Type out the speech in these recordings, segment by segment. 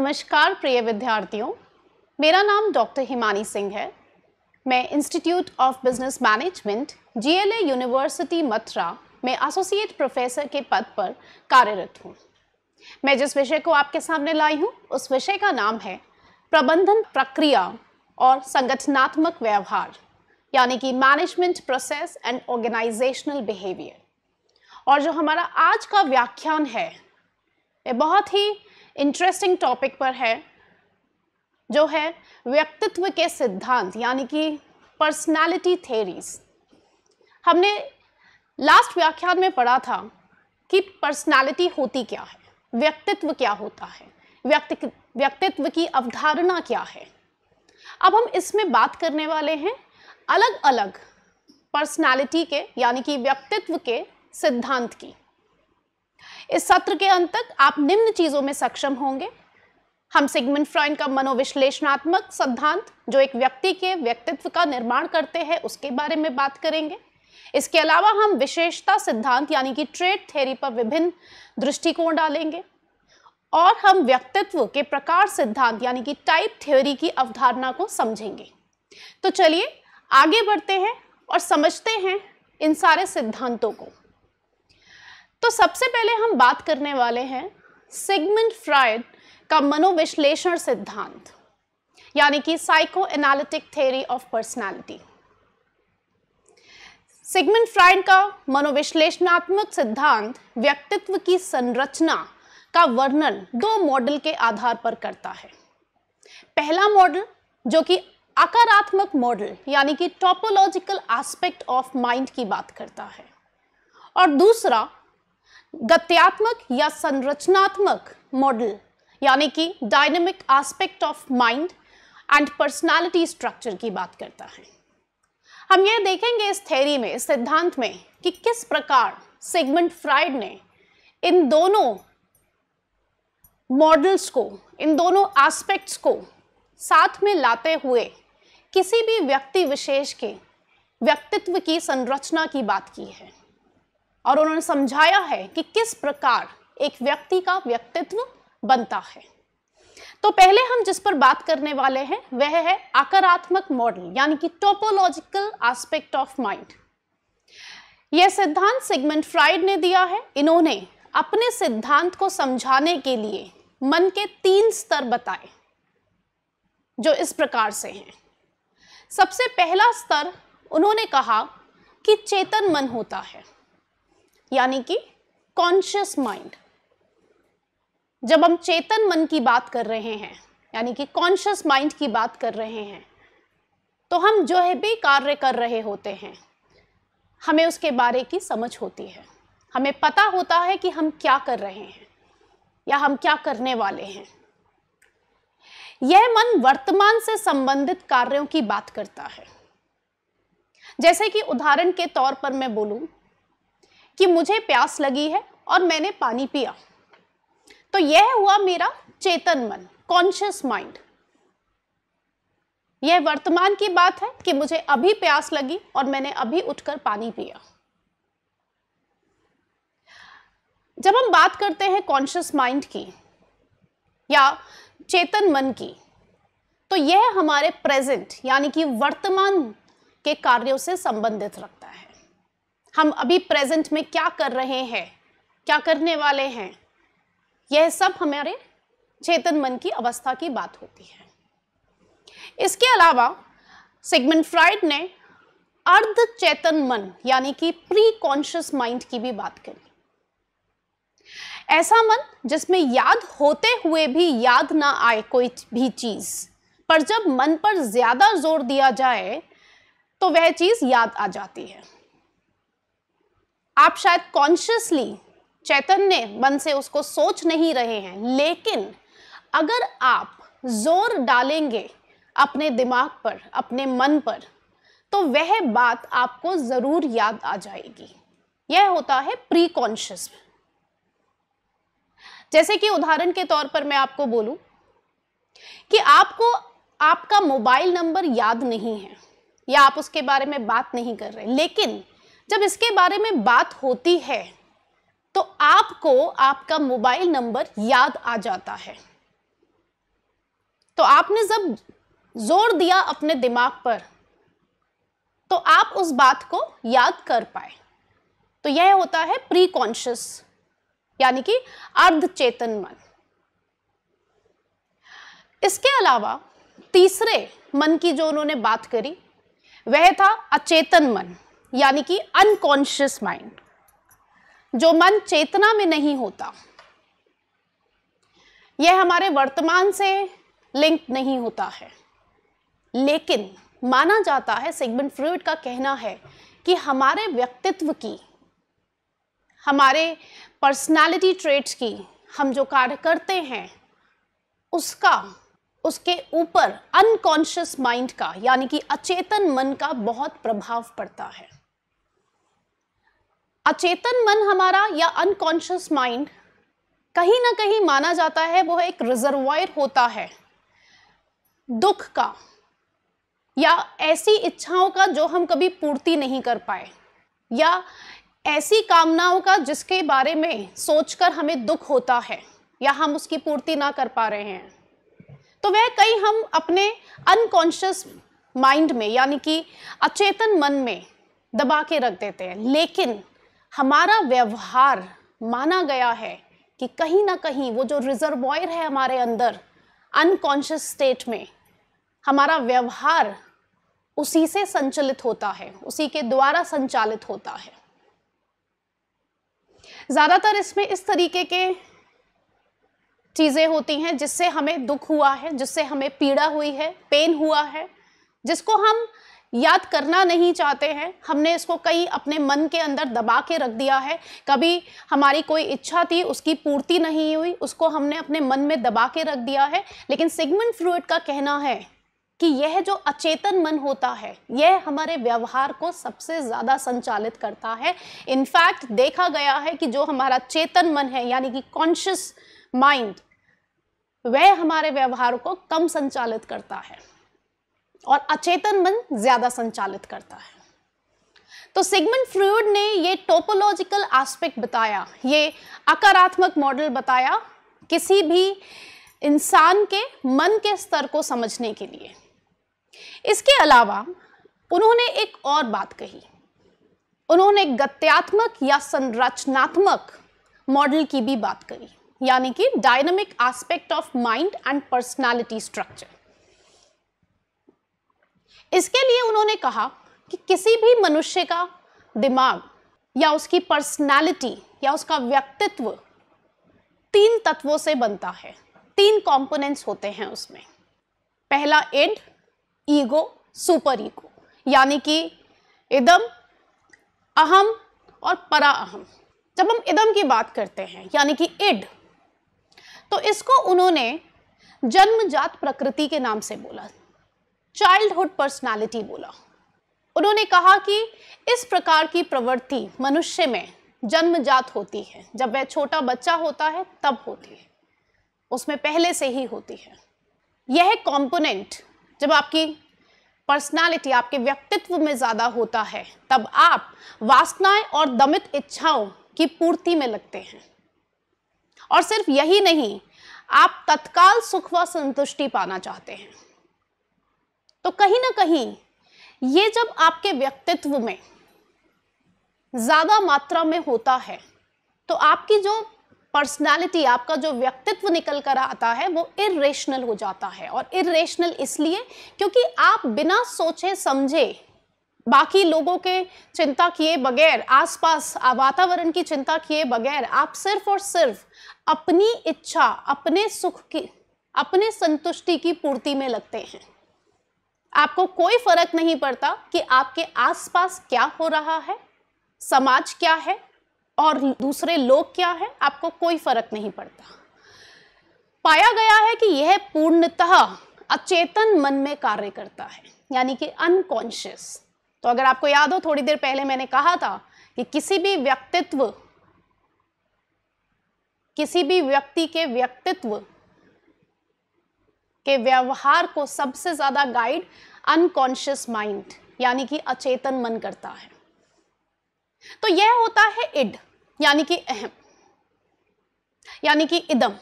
नमस्कार प्रिय विद्यार्थियों मेरा नाम डॉक्टर हिमानी सिंह है मैं institute of business management GLA university Mathura में एसोसिएट प्रोफेसर के पद पर कार्यरत हूँ मैं जिस विषय को आपके सामने लाई हूँ उस विषय का नाम है प्रबंधन प्रक्रिया और संगठनात्मक व्यवहार यानी कि management process and organisational behaviour और जो हमारा आज का व्याख्यान है ये बहुत ही इंटरेस्टिंग टॉपिक पर है जो है व्यक्तित्व के सिद्धांत यानी कि पर्सनालिटी थेरीज हमने लास्ट व्याख्यान में पढ़ा था कि पर्सनालिटी होती क्या है व्यक्तित्व क्या होता है व्यक्ति व्यक्तित्व की अवधारणा क्या है अब हम इसमें बात करने वाले हैं अलग अलग पर्सनालिटी के यानी कि व्यक्तित्व के सिद्धांत की इस सत्र के अंत तक आप निम्न चीज़ों में सक्षम होंगे हम सिगमंड फ्रॉइड का मनोविश्लेषणात्मक सिद्धांत जो एक व्यक्ति के व्यक्तित्व का निर्माण करते हैं उसके बारे में बात करेंगे इसके अलावा हम विशेषता सिद्धांत यानी कि ट्रेड थेरी पर विभिन्न दृष्टिकोण डालेंगे और हम व्यक्तित्व के प्रकार सिद्धांत यानी कि टाइप थ्योरी की अवधारणा को समझेंगे तो चलिए आगे बढ़ते हैं और समझते हैं इन सारे सिद्धांतों को तो सबसे पहले हम बात करने वाले हैं सिगमंड फ्राइड का मनोविश्लेषण सिद्धांत यानी कि psychoanalytic theory of personality Sigmund Freud का मनोविश्लेषणात्मक सिद्धांत व्यक्तित्व की संरचना का वर्णन दो मॉडल के आधार पर करता है पहला मॉडल जो कि आकारात्मक मॉडल यानी कि टॉपोलॉजिकल एस्पेक्ट ऑफ माइंड की बात करता है और दूसरा गत्यात्मक या संरचनात्मक मॉडल यानी कि dynamic aspect of mind and personality structure की बात करता है हम ये देखेंगे इस थेरी में इस सिद्धांत में कि किस प्रकार सेगमेंट फ्राइड ने इन दोनों मॉडल्स को इन दोनों एस्पेक्ट्स को साथ में लाते हुए किसी भी व्यक्ति विशेष के व्यक्तित्व की संरचना की बात की है और उन्होंने समझाया है कि किस प्रकार एक व्यक्ति का व्यक्तित्व बनता है तो पहले हम जिस पर बात करने वाले हैं वह है आकारात्मक मॉडल यानी कि टोपोलॉजिकल एस्पेक्ट ऑफ माइंड यह सिद्धांत सिगमेंट फ्राइड ने दिया है इन्होंने अपने सिद्धांत को समझाने के लिए मन के तीन स्तर बताए जो इस प्रकार से हैं सबसे पहला स्तर उन्होंने कहा कि चेतन मन होता है यानी कि कॉन्शियस माइंड जब हम चेतन मन की बात कर रहे हैं यानी कि कॉन्शियस माइंड की बात कर रहे हैं तो हम जो है भी कार्य कर रहे होते हैं हमें उसके बारे की समझ होती है हमें पता होता है कि हम क्या कर रहे हैं या हम क्या करने वाले हैं यह मन वर्तमान से संबंधित कार्यों की बात करता है जैसे कि उदाहरण के तौर पर मैं बोलूं कि मुझे प्यास लगी है और मैंने पानी पिया तो यह हुआ मेरा चेतन मन कॉन्शियस माइंड यह वर्तमान की बात है कि मुझे अभी प्यास लगी और मैंने अभी उठकर पानी पिया जब हम बात करते हैं कॉन्शियस माइंड की या चेतन मन की तो यह हमारे प्रेजेंट यानी कि वर्तमान के कार्यों से संबंधित रख हम अभी प्रेजेंट में क्या कर रहे हैं क्या करने वाले हैं यह सब हमारे चेतन मन की अवस्था की बात होती है इसके अलावा सिगमंड फ्राइड ने अर्ध चेतन मन यानी कि प्री कॉन्शियस माइंड की भी बात करी ऐसा मन जिसमें याद होते हुए भी याद ना आए कोई भी चीज पर जब मन पर ज्यादा जोर दिया जाए तो वह चीज याद आ जाती है आप शायद कॉन्शियसली चैतन्य मन से उसको सोच नहीं रहे हैं लेकिन अगर आप जोर डालेंगे अपने दिमाग पर अपने मन पर तो वह बात आपको ज़रूर याद आ जाएगी यह होता है प्री कॉन्शियस जैसे कि उदाहरण के तौर पर मैं आपको बोलूं कि आपको आपका मोबाइल नंबर याद नहीं है या आप उसके बारे में बात नहीं कर रहे लेकिन जब इसके बारे में बात होती है तो आपको आपका मोबाइल नंबर याद आ जाता है तो आपने जब जोर दिया अपने दिमाग पर तो आप उस बात को याद कर पाए तो यह होता है प्री कॉन्शियस यानी कि अर्ध चेतन मन इसके अलावा तीसरे मन की जो उन्होंने बात करी वह था अचेतन मन यानी कि अनकॉन्शियस माइंड जो मन चेतना में नहीं होता यह हमारे वर्तमान से लिंक नहीं होता है लेकिन माना जाता है सेगमेंट फ्रूड का कहना है कि हमारे व्यक्तित्व की हमारे पर्सनालिटी ट्रेट्स की हम जो कार्य करते हैं उसका उसके ऊपर अनकॉन्शियस माइंड का यानी कि अचेतन मन का बहुत प्रभाव पड़ता है अचेतन मन हमारा या अनकॉन्शियस माइंड कहीं ना कहीं माना जाता है वो एक रिजर्वायर होता है दुख का या ऐसी इच्छाओं का जो हम कभी पूर्ति नहीं कर पाए या ऐसी कामनाओं का जिसके बारे में सोचकर हमें दुख होता है या हम उसकी पूर्ति ना कर पा रहे हैं तो वह कई हम अपने अनकॉन्शियस माइंड में यानी कि अचेतन मन में दबा के रख देते हैं लेकिन हमारा व्यवहार माना गया है कि कहीं ना कहीं वो जो रिजर्वॉयर है हमारे अंदर अनकॉन्शियस स्टेट में हमारा व्यवहार उसी से संचलित होता है उसी के द्वारा संचालित होता है ज़्यादातर इसमें इस तरीके के चीज़ें होती हैं जिससे हमें दुख हुआ है जिससे हमें पीड़ा हुई है पेन हुआ है जिसको हम याद करना नहीं चाहते हैं हमने इसको कई अपने मन के अंदर दबा के रख दिया है कभी हमारी कोई इच्छा थी उसकी पूर्ति नहीं हुई उसको हमने अपने मन में दबा के रख दिया है लेकिन सिगमंड फ्रूड का कहना है कि यह जो अचेतन मन होता है यह हमारे व्यवहार को सबसे ज़्यादा संचालित करता है इनफैक्ट देखा गया है कि जो हमारा चेतन मन है यानी कि कॉन्शियस माइंड वह हमारे व्यवहार को कम संचालित करता है और अचेतन मन ज्यादा संचालित करता है तो सिगमंड फ्रूड ने ये टोपोलॉजिकल एस्पेक्ट बताया ये अकारात्मक मॉडल बताया किसी भी इंसान के मन के स्तर को समझने के लिए इसके अलावा उन्होंने एक और बात कही उन्होंने गत्यात्मक या संरचनात्मक मॉडल की भी बात करी यानी कि dynamic aspect of mind and personality structure इसके लिए उन्होंने कहा कि किसी भी मनुष्य का दिमाग या उसकी पर्सनालिटी या उसका व्यक्तित्व तीन तत्वों से बनता है तीन कंपोनेंट्स होते हैं उसमें पहला इड ईगो सुपर ईगो यानी कि इदम अहम और परा अहम जब हम इदम की बात करते हैं यानी कि इड तो इसको उन्होंने जन्मजात प्रकृति के नाम से बोला चाइल्डहुड पर्सनालिटी बोला उन्होंने कहा कि इस प्रकार की प्रवृत्ति मनुष्य में जन्मजात होती है जब वह छोटा बच्चा होता है तब होती है उसमें पहले से ही होती है यह कंपोनेंट जब आपकी पर्सनालिटी आपके व्यक्तित्व में ज़्यादा होता है तब आप वासनाएं और दमित इच्छाओं की पूर्ति में लगते हैं और सिर्फ यही नहीं आप तत्काल सुख व संतुष्टि पाना चाहते हैं तो कहीं ना कहीं ये जब आपके व्यक्तित्व में ज़्यादा मात्रा में होता है तो आपकी जो पर्सनालिटी आपका जो व्यक्तित्व निकल कर आता है वो इरेशनल हो जाता है और इरेशनल इसलिए क्योंकि आप बिना सोचे समझे बाकी लोगों के चिंता किए बगैर आसपास वातावरण की चिंता किए बगैर आप सिर्फ और सिर्फ अपनी इच्छा अपने सुख की अपने संतुष्टि की पूर्ति में लगते हैं आपको कोई फर्क नहीं पड़ता कि आपके आसपास क्या हो रहा है समाज क्या है और दूसरे लोग क्या है आपको कोई फर्क नहीं पड़ता पाया गया है कि यह पूर्णतः अचेतन मन में कार्य करता है यानी कि अनकॉन्शियस तो अगर आपको याद हो थोड़ी देर पहले मैंने कहा था कि किसी भी व्यक्तित्व किसी भी व्यक्ति के व्यक्तित्व के व्यवहार को सबसे ज़्यादा गाइड अनकॉन्शियस माइंड यानी कि अचेतन मन करता है तो यह होता है इड यानी कि अहम यानी कि इदम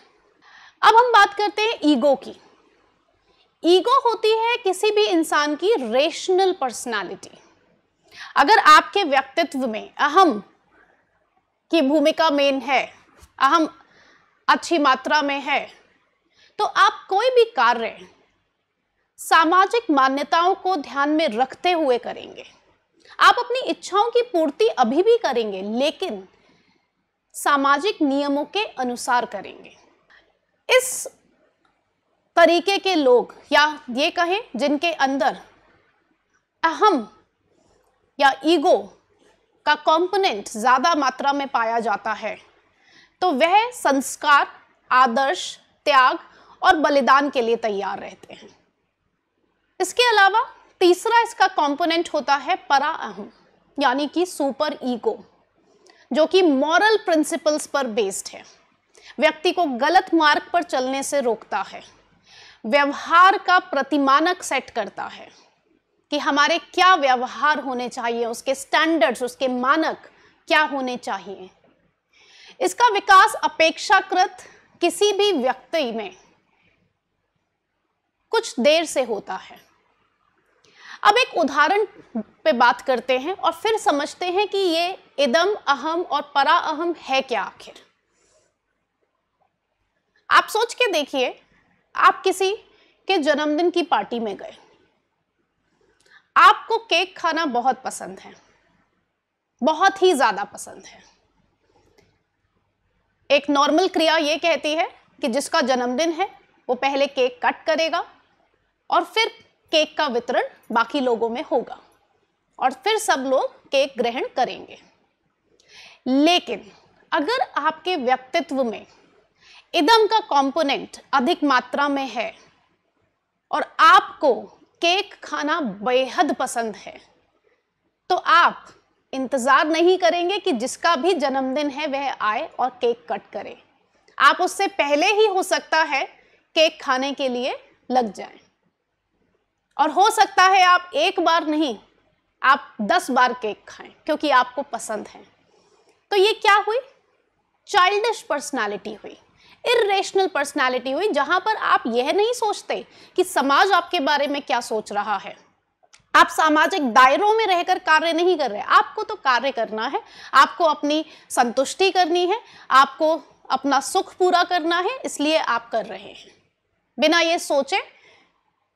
अब हम बात करते हैं ईगो की ईगो होती है किसी भी इंसान की रेशनल पर्सनालिटी अगर आपके व्यक्तित्व में अहम की भूमिका मेन है अहम अच्छी मात्रा में है तो आप कोई भी कार्य सामाजिक मान्यताओं को ध्यान में रखते हुए करेंगे आप अपनी इच्छाओं की पूर्ति अभी भी करेंगे लेकिन सामाजिक नियमों के अनुसार करेंगे इस तरीके के लोग या ये कहें जिनके अंदर अहम या ईगो का कंपोनेंट ज़्यादा मात्रा में पाया जाता है तो वह संस्कार आदर्श त्याग और बलिदान के लिए तैयार रहते हैं इसके अलावा तीसरा इसका कंपोनेंट होता है परा अहम यानी कि सुपर ईगो जो कि मॉरल प्रिंसिपल्स पर बेस्ड है व्यक्ति को गलत मार्ग पर चलने से रोकता है व्यवहार का प्रतिमानक सेट करता है कि हमारे क्या व्यवहार होने चाहिए उसके स्टैंडर्ड्स उसके मानक क्या होने चाहिए इसका विकास अपेक्षाकृत किसी भी व्यक्ति में कुछ देर से होता है अब एक उदाहरण पे बात करते हैं और फिर समझते हैं कि ये इदम अहम और परा अहम है क्या आखिर आप सोच के देखिए आप किसी के जन्मदिन की पार्टी में गए आपको केक खाना बहुत पसंद है बहुत ही ज्यादा पसंद है एक नॉर्मल क्रिया ये कहती है कि जिसका जन्मदिन है वो पहले केक कट करेगा और फिर केक का वितरण बाकी लोगों में होगा और फिर सब लोग केक ग्रहण करेंगे लेकिन अगर आपके व्यक्तित्व में इदम का कंपोनेंट अधिक मात्रा में है और आपको केक खाना बेहद पसंद है तो आप इंतज़ार नहीं करेंगे कि जिसका भी जन्मदिन है वह आए और केक कट करे आप उससे पहले ही हो सकता है केक खाने के लिए लग जाएं। और हो सकता है आप एक बार नहीं आप दस बार केक खाएं क्योंकि आपको पसंद है तो ये क्या हुई चाइल्डिश पर्सनालिटी हुई इेशनल पर्सनालिटी हुई जहां पर आप यह नहीं सोचते कि समाज आपके बारे में क्या सोच रहा है आप सामाजिक दायरों में रहकर कार्य नहीं कर रहे आपको तो कार्य करना है आपको अपनी संतुष्टि करनी है आपको अपना सुख पूरा करना है इसलिए आप कर रहे हैं बिना ये सोचे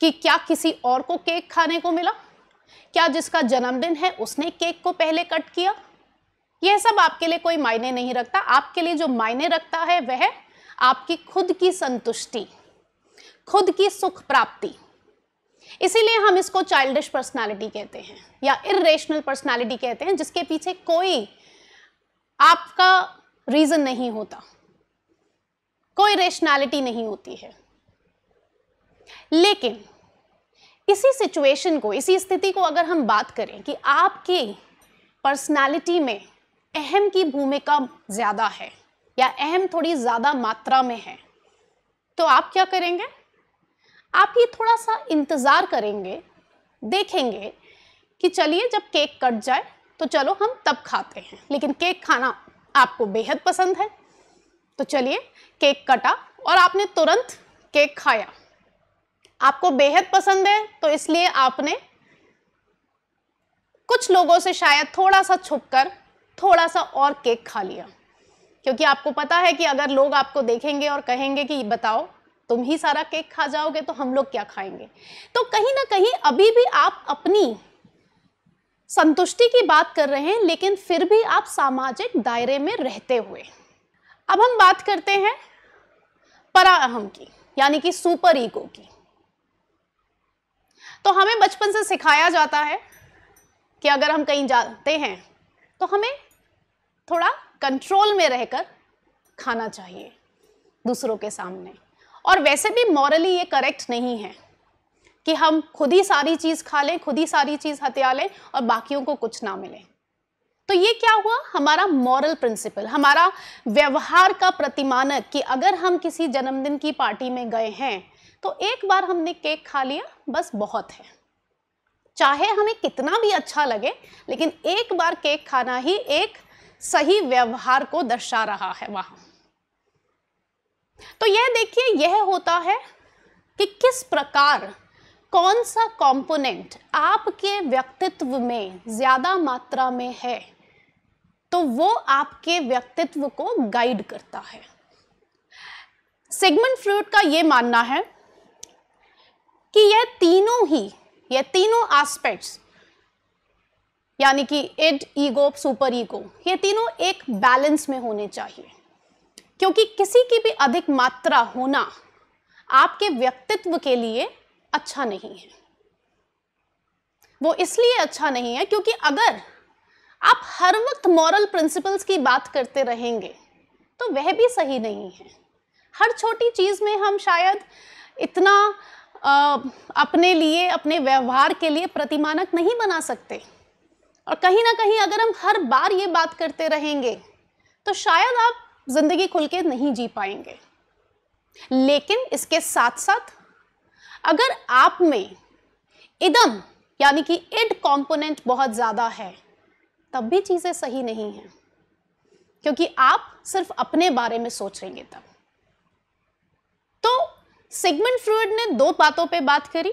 कि क्या किसी और को केक खाने को मिला क्या जिसका जन्मदिन है उसने केक को पहले कट किया यह सब आपके लिए कोई मायने नहीं रखता आपके लिए जो मायने रखता है वह आपकी खुद की संतुष्टि खुद की सुख प्राप्ति इसीलिए हम इसको चाइल्डिश पर्सनालिटी कहते हैं या इेशनल पर्सनालिटी कहते हैं जिसके पीछे कोई आपका रीज़न नहीं होता कोई रेशनैलिटी नहीं होती है लेकिन इसी सिचुएशन को इसी स्थिति को अगर हम बात करें कि आपकी पर्सनालिटी में अहम की भूमिका ज़्यादा है या अहम थोड़ी ज़्यादा मात्रा में है तो आप क्या करेंगे आप ये थोड़ा सा इंतज़ार करेंगे देखेंगे कि चलिए जब केक कट जाए तो चलो हम तब खाते हैं लेकिन केक खाना आपको बेहद पसंद है तो चलिए केक कटा और आपने तुरंत केक खाया आपको बेहद पसंद है तो इसलिए आपने कुछ लोगों से शायद थोड़ा सा छुप कर थोड़ा सा और केक खा लिया क्योंकि आपको पता है कि अगर लोग आपको देखेंगे और कहेंगे कि बताओ तुम ही सारा केक खा जाओगे तो हम लोग क्या खाएंगे तो कहीं ना कहीं अभी भी आप अपनी संतुष्टि की बात कर रहे हैं लेकिन फिर भी आप सामाजिक दायरे में रहते हुए अब हम बात करते हैं पराअहम की यानी कि सुपर ईगो की तो हमें बचपन से सिखाया जाता है कि अगर हम कहीं जाते हैं तो हमें थोड़ा कंट्रोल में रहकर खाना चाहिए दूसरों के सामने और वैसे भी मॉरली ये करेक्ट नहीं है कि हम खुद ही सारी चीज़ खा लें खुद ही सारी चीज़ हत्या लें और बाकियों को कुछ ना मिले तो ये क्या हुआ हमारा मॉरल प्रिंसिपल हमारा व्यवहार का प्रतिमानक कि अगर हम किसी जन्मदिन की पार्टी में गए हैं तो एक बार हमने केक खा लिया बस बहुत है चाहे हमें कितना भी अच्छा लगे लेकिन एक बार केक खाना ही एक सही व्यवहार को दर्शा रहा है वहां तो यह देखिए यह होता है कि किस प्रकार कौन सा कंपोनेंट आपके व्यक्तित्व में ज़्यादा मात्रा में है तो वो आपके व्यक्तित्व को गाइड करता है सेगमेंट फ्रूट का ये मानना है कि यह तीनों ही यह तीनों एस्पेक्ट्स यानी कि इड ईगो सुपर ईगो ये तीनों एक बैलेंस में होने चाहिए क्योंकि किसी की भी अधिक मात्रा होना आपके व्यक्तित्व के लिए अच्छा नहीं है वो इसलिए अच्छा नहीं है क्योंकि अगर आप हर वक्त मॉरल प्रिंसिपल्स की बात करते रहेंगे तो वह भी सही नहीं है हर छोटी चीज़ में हम शायद इतना अपने लिए अपने व्यवहार के लिए प्रतिमानक नहीं बना सकते और कहीं ना कहीं अगर हम हर बार ये बात करते रहेंगे तो शायद आप ज़िंदगी खुल के नहीं जी पाएंगे लेकिन इसके साथ साथ अगर आप में इदम यानी कि इड कंपोनेंट बहुत ज़्यादा है तब भी चीज़ें सही नहीं हैं क्योंकि आप सिर्फ अपने बारे में सोचेंगे तब तो सिगमंड फ्रूड ने दो बातों पे बात करी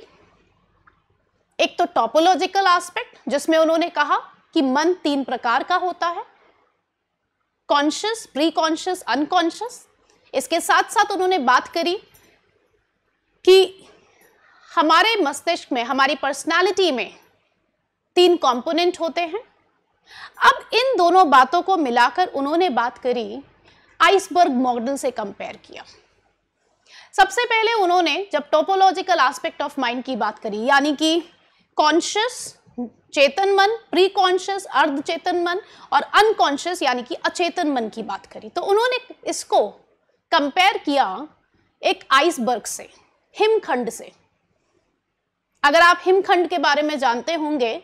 एक तो टॉपोलॉजिकल एस्पेक्ट जिसमें उन्होंने कहा कि मन तीन प्रकार का होता है कॉन्शियस प्री कॉन्शियस अनकॉन्शियस इसके साथ साथ उन्होंने बात करी कि हमारे मस्तिष्क में हमारी पर्सनालिटी में तीन कंपोनेंट होते हैं अब इन दोनों बातों को मिलाकर उन्होंने बात करी आइसबर्ग मॉडल से कंपेयर किया सबसे पहले उन्होंने जब टोपोलॉजिकल एस्पेक्ट ऑफ माइंड की बात करी यानी कि कॉन्शियस चेतन मन प्री कॉन्शियस अर्ध चेतन मन और अनकॉन्शियस यानी कि अचेतन मन की बात करी तो उन्होंने इसको कंपेयर किया एक आइसबर्ग से हिमखंड से अगर आप हिमखंड के बारे में जानते होंगे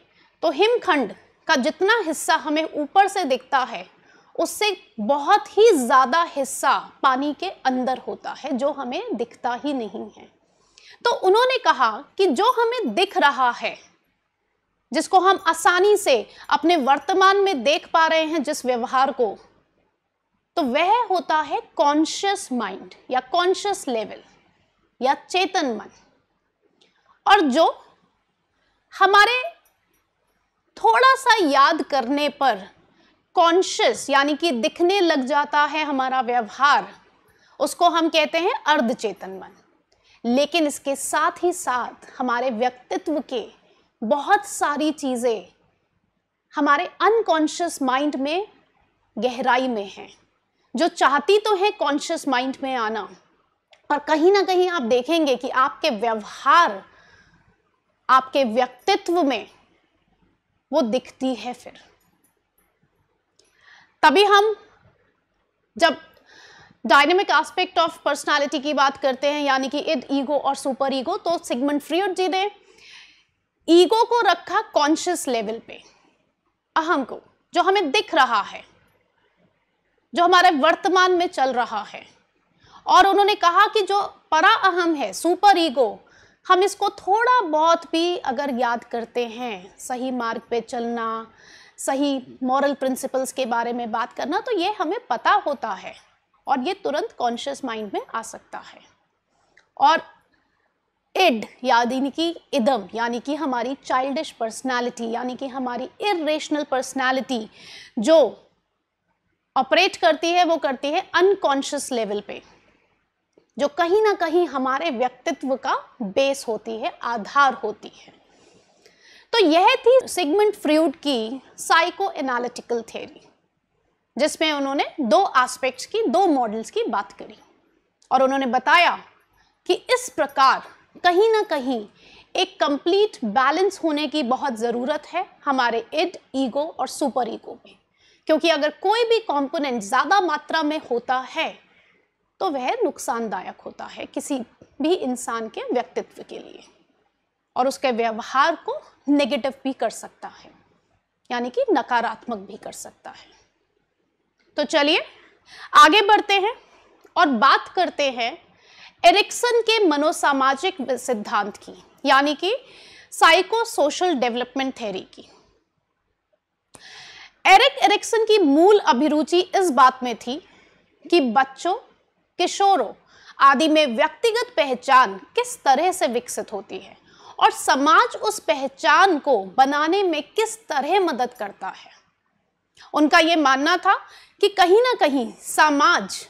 तो हिमखंड का जितना हिस्सा हमें ऊपर से दिखता है उससे बहुत ही ज़्यादा हिस्सा पानी के अंदर होता है जो हमें दिखता ही नहीं है तो उन्होंने कहा कि जो हमें दिख रहा है जिसको हम आसानी से अपने वर्तमान में देख पा रहे हैं जिस व्यवहार को तो वह होता है कॉन्शियस माइंड या कॉन्शियस लेवल या चेतन मन और जो हमारे थोड़ा सा याद करने पर कॉन्शियस यानी कि दिखने लग जाता है हमारा व्यवहार उसको हम कहते हैं अर्ध चेतन मन लेकिन इसके साथ ही साथ हमारे व्यक्तित्व के बहुत सारी चीज़ें हमारे अनकॉन्शियस माइंड में गहराई में हैं जो चाहती तो है कॉन्शियस माइंड में आना और कहीं ना कहीं आप देखेंगे कि आपके व्यवहार आपके व्यक्तित्व में वो दिखती है फिर तभी हम जब डायनेमिक एस्पेक्ट ऑफ पर्सनालिटी की बात करते हैं यानी कि इड ईगो और सुपर ईगो तो सिगमंड फ्रीड जी ने ईगो को रखा कॉन्शियस लेवल पे अहम को जो हमें दिख रहा है जो हमारे वर्तमान में चल रहा है और उन्होंने कहा कि जो परा अहम है सुपर ईगो हम इसको थोड़ा बहुत भी अगर याद करते हैं सही मार्ग पे चलना सही मॉरल प्रिंसिपल्स के बारे में बात करना तो ये हमें पता होता है और ये तुरंत कॉन्शियस माइंड में आ सकता है और इड यानी कि इदम यानी कि हमारी चाइल्डिश पर्सनालिटी यानी कि हमारी इरेशनल पर्सनालिटी जो ऑपरेट करती है वो करती है अनकॉन्शियस लेवल पे जो कहीं ना कहीं हमारे व्यक्तित्व का बेस होती है आधार होती है तो यह थी सिगमंड फ्रूड की साइको एनालिटिकल थेरी जिसमें उन्होंने दो एस्पेक्ट्स की दो मॉडल्स की बात करी और उन्होंने बताया कि इस प्रकार कहीं ना कहीं एक कंप्लीट बैलेंस होने की बहुत ज़रूरत है हमारे इड ईगो और सुपर ईगो में क्योंकि अगर कोई भी कंपोनेंट ज़्यादा मात्रा में होता है तो वह नुकसानदायक होता है किसी भी इंसान के व्यक्तित्व के लिए और उसके व्यवहार को नेगेटिव भी कर सकता है यानी कि नकारात्मक भी कर सकता है तो चलिए आगे बढ़ते हैं और बात करते हैं एरिक्सन के मनोसामाजिक सिद्धांत की यानी कि साइको सोशल डेवलपमेंट थेरी की एरिक एरिक्सन की मूल अभिरुचि इस बात में थी कि बच्चों किशोरों आदि में व्यक्तिगत पहचान किस तरह से विकसित होती है और समाज उस पहचान को बनाने में किस तरह मदद करता है उनका यह मानना था कि कहीं ना कहीं समाज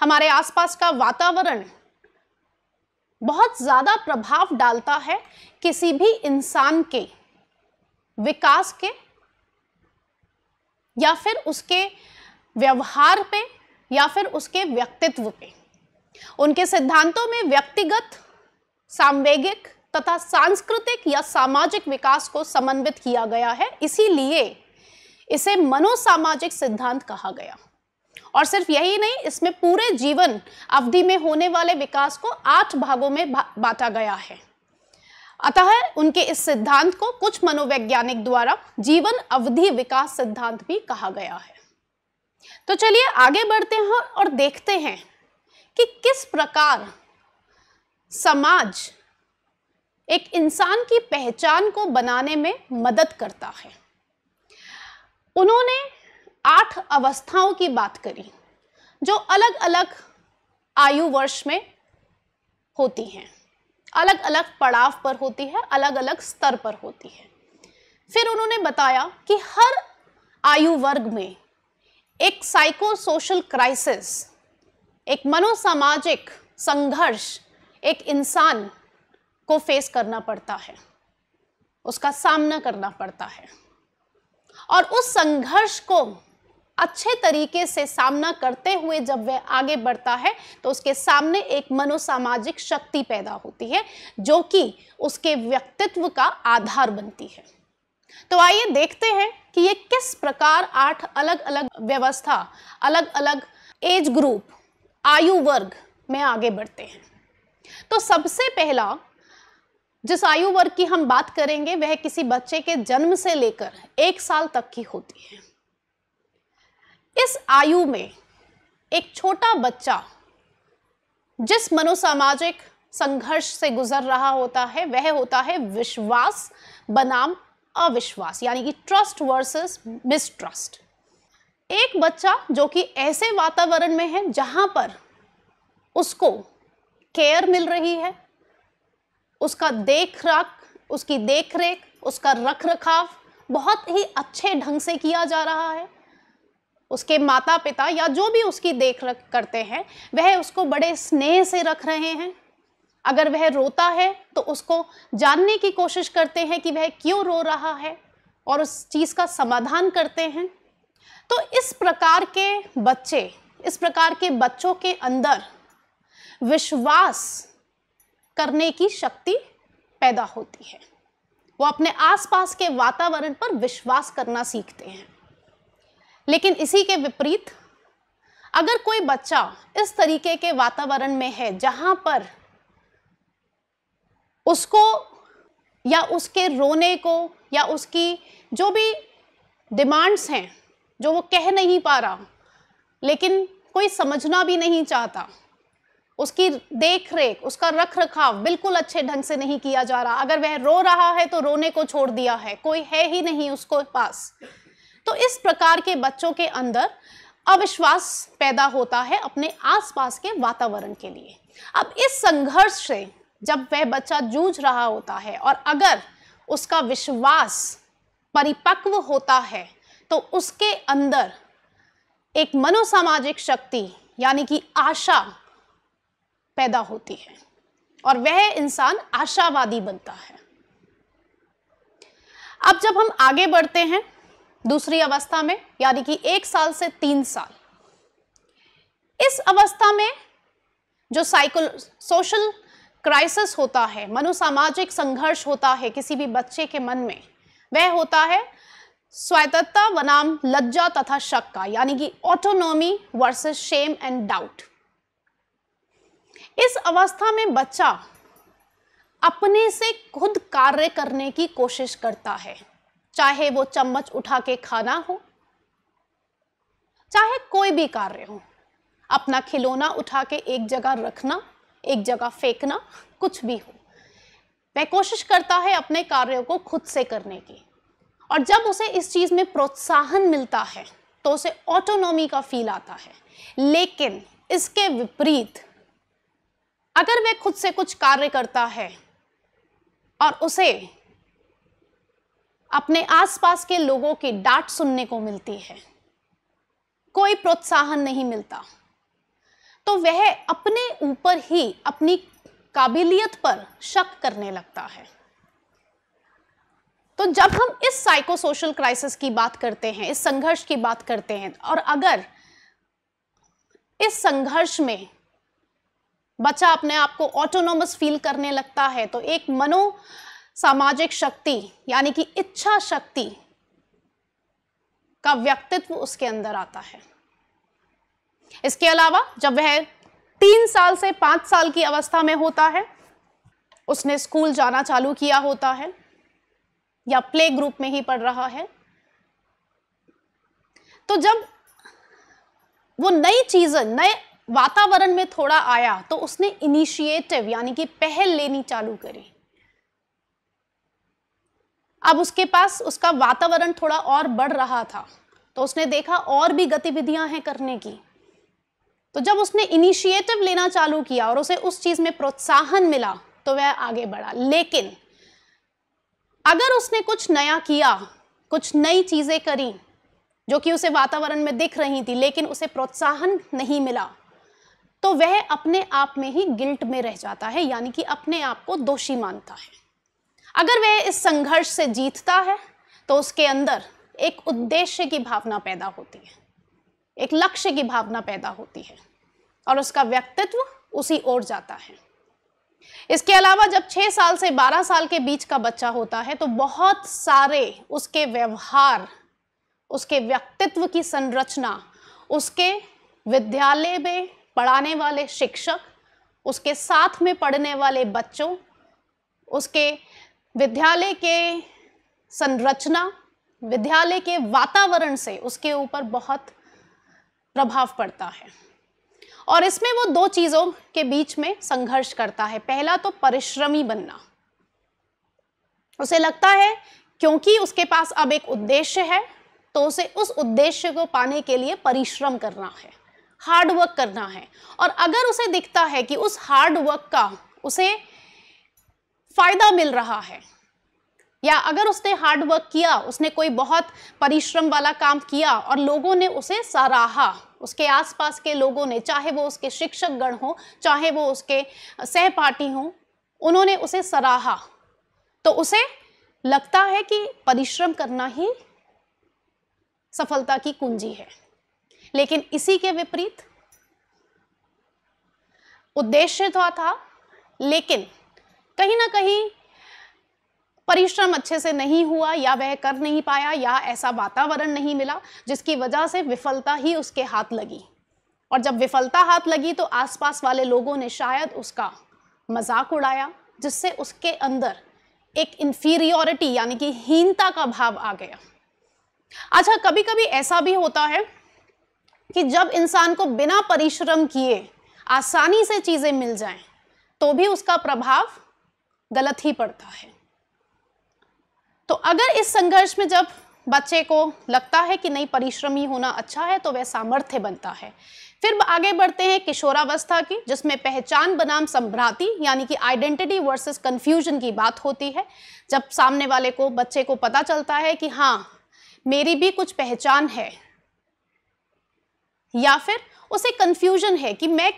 हमारे आसपास का वातावरण बहुत ज़्यादा प्रभाव डालता है किसी भी इंसान के विकास के या फिर उसके व्यवहार पे या फिर उसके व्यक्तित्व पे उनके सिद्धांतों में व्यक्तिगत सांवेगिक तथा सांस्कृतिक या सामाजिक विकास को समन्वित किया गया है इसीलिए इसे मनोसामाजिक सिद्धांत कहा गया और सिर्फ यही नहीं इसमें पूरे जीवन अवधि में होने वाले विकास को आठ भागों में भा, बांटा गया है अतः उनके इस सिद्धांत को कुछ मनोवैज्ञानिक द्वारा जीवन अवधि विकास सिद्धांत भी कहा गया है तो चलिए आगे बढ़ते हैं और देखते हैं कि किस प्रकार समाज एक इंसान की पहचान को बनाने में मदद करता है उन्होंने आठ अवस्थाओं की बात करी जो अलग अलग आयु वर्ष में होती हैं अलग अलग पड़ाव पर होती है अलग अलग स्तर पर होती है फिर उन्होंने बताया कि हर आयु वर्ग में एक साइको सोशल क्राइसिस एक मनोसामाजिक संघर्ष एक इंसान को फेस करना पड़ता है उसका सामना करना पड़ता है और उस संघर्ष को अच्छे तरीके से सामना करते हुए जब वह आगे बढ़ता है तो उसके सामने एक मनोसामाजिक शक्ति पैदा होती है जो कि उसके व्यक्तित्व का आधार बनती है तो आइए देखते हैं कि ये किस प्रकार आठ अलग अलग व्यवस्था अलग अलग एज ग्रुप आयु वर्ग में आगे बढ़ते हैं तो सबसे पहला जिस आयु वर्ग की हम बात करेंगे वह किसी बच्चे के जन्म से लेकर एक साल तक की होती है इस आयु में एक छोटा बच्चा जिस मनोसामाजिक संघर्ष से गुजर रहा होता है वह होता है विश्वास बनाम अविश्वास यानी कि ट्रस्ट वर्सेस मिसट्रस्ट एक बच्चा जो कि ऐसे वातावरण में है जहां पर उसको केयर मिल रही है उसका देख रख उसकी देख रेख उसका रख रखाव बहुत ही अच्छे ढंग से किया जा रहा है उसके माता पिता या जो भी उसकी देख रख करते हैं वह उसको बड़े स्नेह से रख रहे हैं अगर वह रोता है तो उसको जानने की कोशिश करते हैं कि वह क्यों रो रहा है और उस चीज़ का समाधान करते हैं तो इस प्रकार के बच्चे इस प्रकार के बच्चों के अंदर विश्वास करने की शक्ति पैदा होती है वो अपने आसपास के वातावरण पर विश्वास करना सीखते हैं लेकिन इसी के विपरीत अगर कोई बच्चा इस तरीके के वातावरण में है जहाँ पर उसको या उसके रोने को या उसकी जो भी डिमांड्स हैं जो वो कह नहीं पा रहा लेकिन कोई समझना भी नहीं चाहता उसकी देख रेख उसका रख रखाव बिल्कुल अच्छे ढंग से नहीं किया जा रहा अगर वह रो रहा है तो रोने को छोड़ दिया है कोई है ही नहीं उसको पास तो इस प्रकार के बच्चों के अंदर अविश्वास पैदा होता है अपने आसपास के वातावरण के लिए अब इस संघर्ष से जब वह बच्चा जूझ रहा होता है और अगर उसका विश्वास परिपक्व होता है तो उसके अंदर एक मनोसामाजिक शक्ति यानी कि आशा पैदा होती है और वह इंसान आशावादी बनता है अब जब हम आगे बढ़ते हैं दूसरी अवस्था में यानी कि एक साल से तीन साल इस अवस्था में जो साइको सोशल क्राइसिस होता है मनोसामाजिक संघर्ष होता है किसी भी बच्चे के मन में वह होता है स्वायत्तता बनाम लज्जा तथा शक का यानी कि autonomy versus shame and doubt इस अवस्था में बच्चा अपने से खुद कार्य करने की कोशिश करता है चाहे वो चम्मच उठा के खाना हो चाहे कोई भी कार्य हो अपना खिलौना उठा के एक जगह रखना एक जगह फेंकना कुछ भी हो वह कोशिश करता है अपने कार्यों को खुद से करने की और जब उसे इस चीज़ में प्रोत्साहन मिलता है तो उसे ऑटोनॉमी का फील आता है लेकिन इसके विपरीत अगर वह खुद से कुछ कार्य करता है और उसे अपने आसपास के लोगों की डांट सुनने को मिलती है कोई प्रोत्साहन नहीं मिलता तो वह अपने ऊपर ही अपनी काबिलियत पर शक करने लगता है तो जब हम इस साइकोसोशल क्राइसिस की बात करते हैं इस संघर्ष की बात करते हैं और अगर इस संघर्ष में बच्चा अपने आप को ऑटोनोमस फील करने लगता है तो एक मनो सामाजिक शक्ति यानी कि इच्छा शक्ति का व्यक्तित्व उसके अंदर आता है इसके अलावा जब वह तीन साल से पांच साल की अवस्था में होता है उसने स्कूल जाना चालू किया होता है या प्ले ग्रुप में ही पढ़ रहा है तो जब वो नई चीज़ें नए वातावरण में थोड़ा आया तो उसने इनिशिएटिव यानी कि पहल लेनी चालू करी अब उसके पास उसका वातावरण थोड़ा और बढ़ रहा था तो उसने देखा और भी गतिविधियां हैं करने की तो जब उसने इनिशिएटिव लेना चालू किया और उसे उस चीज में प्रोत्साहन मिला तो वह आगे बढ़ा लेकिन अगर उसने कुछ नया किया कुछ नई चीजें करी जो कि उसे वातावरण में दिख रही थी लेकिन उसे प्रोत्साहन नहीं मिला तो वह अपने आप में ही गिल्ट में रह जाता है यानी कि अपने आप को दोषी मानता है अगर वह इस संघर्ष से जीतता है तो उसके अंदर एक उद्देश्य की भावना पैदा होती है एक लक्ष्य की भावना पैदा होती है और उसका व्यक्तित्व उसी ओर जाता है इसके अलावा जब 6 साल से 12 साल के बीच का बच्चा होता है तो बहुत सारे उसके व्यवहार उसके व्यक्तित्व की संरचना उसके विद्यालय में पढ़ाने वाले शिक्षक उसके साथ में पढ़ने वाले बच्चों उसके विद्यालय के संरचना विद्यालय के वातावरण से उसके ऊपर बहुत प्रभाव पड़ता है और इसमें वो दो चीज़ों के बीच में संघर्ष करता है पहला तो परिश्रमी बनना उसे लगता है क्योंकि उसके पास अब एक उद्देश्य है तो उसे उस उद्देश्य को पाने के लिए परिश्रम करना है हार्ड वर्क करना है और अगर उसे दिखता है कि उस हार्ड वर्क का उसे फ़ायदा मिल रहा है या अगर उसने हार्ड वर्क किया उसने कोई बहुत परिश्रम वाला काम किया और लोगों ने उसे सराहा उसके आसपास के लोगों ने चाहे वो उसके शिक्षक गण हों चाहे वो उसके सहपाठी हों उन्होंने उसे सराहा तो उसे लगता है कि परिश्रम करना ही सफलता की कुंजी है लेकिन इसी के विपरीत उद्देश्य तो था लेकिन कहीं ना कहीं परिश्रम अच्छे से नहीं हुआ या वह कर नहीं पाया या ऐसा वातावरण नहीं मिला जिसकी वजह से विफलता ही उसके हाथ लगी और जब विफलता हाथ लगी तो आसपास वाले लोगों ने शायद उसका मजाक उड़ाया जिससे उसके अंदर एक इन्फीरियोरिटी यानी कि हीनता का भाव आ गया अच्छा कभी कभी ऐसा भी होता है कि जब इंसान को बिना परिश्रम किए आसानी से चीज़ें मिल जाएं तो भी उसका प्रभाव गलत ही पड़ता है तो अगर इस संघर्ष में जब बच्चे को लगता है कि नहीं परिश्रमी होना अच्छा है तो वह सामर्थ्य बनता है फिर आगे बढ़ते हैं किशोरावस्था की जिसमें पहचान बनाम संभ्रांति यानी कि आइडेंटिटी वर्सेस कंफ्यूजन की बात होती है जब सामने वाले को बच्चे को पता चलता है कि हाँ मेरी भी कुछ पहचान है या फिर उसे कन्फ्यूजन है कि मैं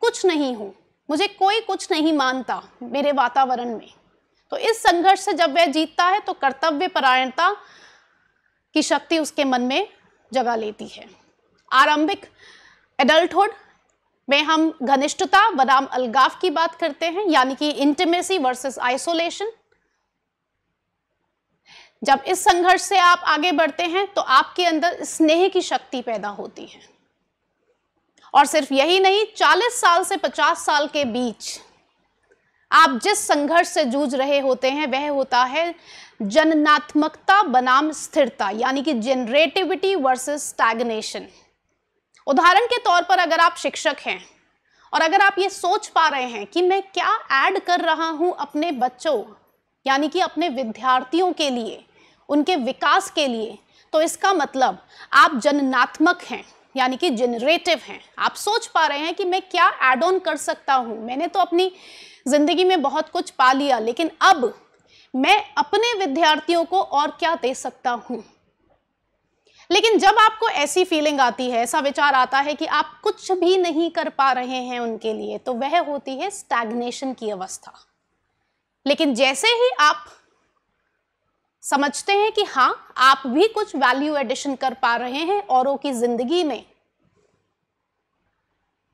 कुछ नहीं हूँ मुझे कोई कुछ नहीं मानता मेरे वातावरण में तो इस संघर्ष से जब वह जीतता है तो कर्तव्य परायणता की शक्ति उसके मन में जगा लेती है आरंभिक एडल्टहुड में हम घनिष्ठता बदाम अलगाव की बात करते हैं यानी कि इंटीमेसी वर्सेस आइसोलेशन जब इस संघर्ष से आप आगे बढ़ते हैं तो आपके अंदर स्नेह की शक्ति पैदा होती है और सिर्फ यही नहीं 40 साल से 50 साल के बीच आप जिस संघर्ष से जूझ रहे होते हैं वह होता है जननात्मकता बनाम स्थिरता यानी कि जनरेटिविटी वर्सेस टैगनेशन उदाहरण के तौर पर अगर आप शिक्षक हैं और अगर आप ये सोच पा रहे हैं कि मैं क्या ऐड कर रहा हूँ अपने बच्चों यानी कि अपने विद्यार्थियों के लिए उनके विकास के लिए तो इसका मतलब आप जननात्मक हैं यानी कि जनरेटिव हैं आप सोच पा रहे हैं कि मैं क्या एड ऑन कर सकता हूँ मैंने तो अपनी ज़िंदगी में बहुत कुछ पा लिया लेकिन अब मैं अपने विद्यार्थियों को और क्या दे सकता हूँ लेकिन जब आपको ऐसी फीलिंग आती है ऐसा विचार आता है कि आप कुछ भी नहीं कर पा रहे हैं उनके लिए तो वह होती है स्टैग्नेशन की अवस्था लेकिन जैसे ही आप समझते हैं कि हाँ आप भी कुछ वैल्यू एडिशन कर पा रहे हैं औरों की जिंदगी में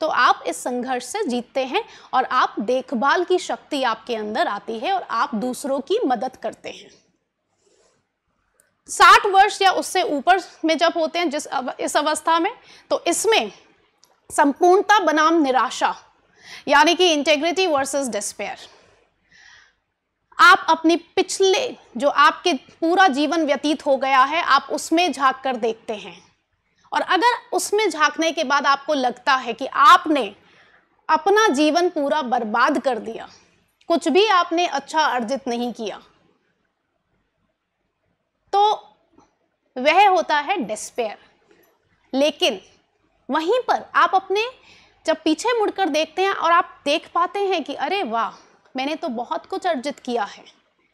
तो आप इस संघर्ष से जीतते हैं और आप देखभाल की शक्ति आपके अंदर आती है और आप दूसरों की मदद करते हैं साठ वर्ष या उससे ऊपर में जब होते हैं जिस अव, इस अवस्था में तो इसमें संपूर्णता बनाम निराशा यानी कि इंटेग्रिटी वर्सेस डिस्पेयर आप अपने पिछले जो आपके पूरा जीवन व्यतीत हो गया है आप उसमें झांक कर देखते हैं और अगर उसमें झांकने के बाद आपको लगता है कि आपने अपना जीवन पूरा बर्बाद कर दिया कुछ भी आपने अच्छा अर्जित नहीं किया तो वह होता है डिस्पेयर लेकिन वहीं पर आप अपने जब पीछे मुड़कर देखते हैं और आप देख पाते हैं कि अरे वाह मैंने तो बहुत कुछ अर्जित किया है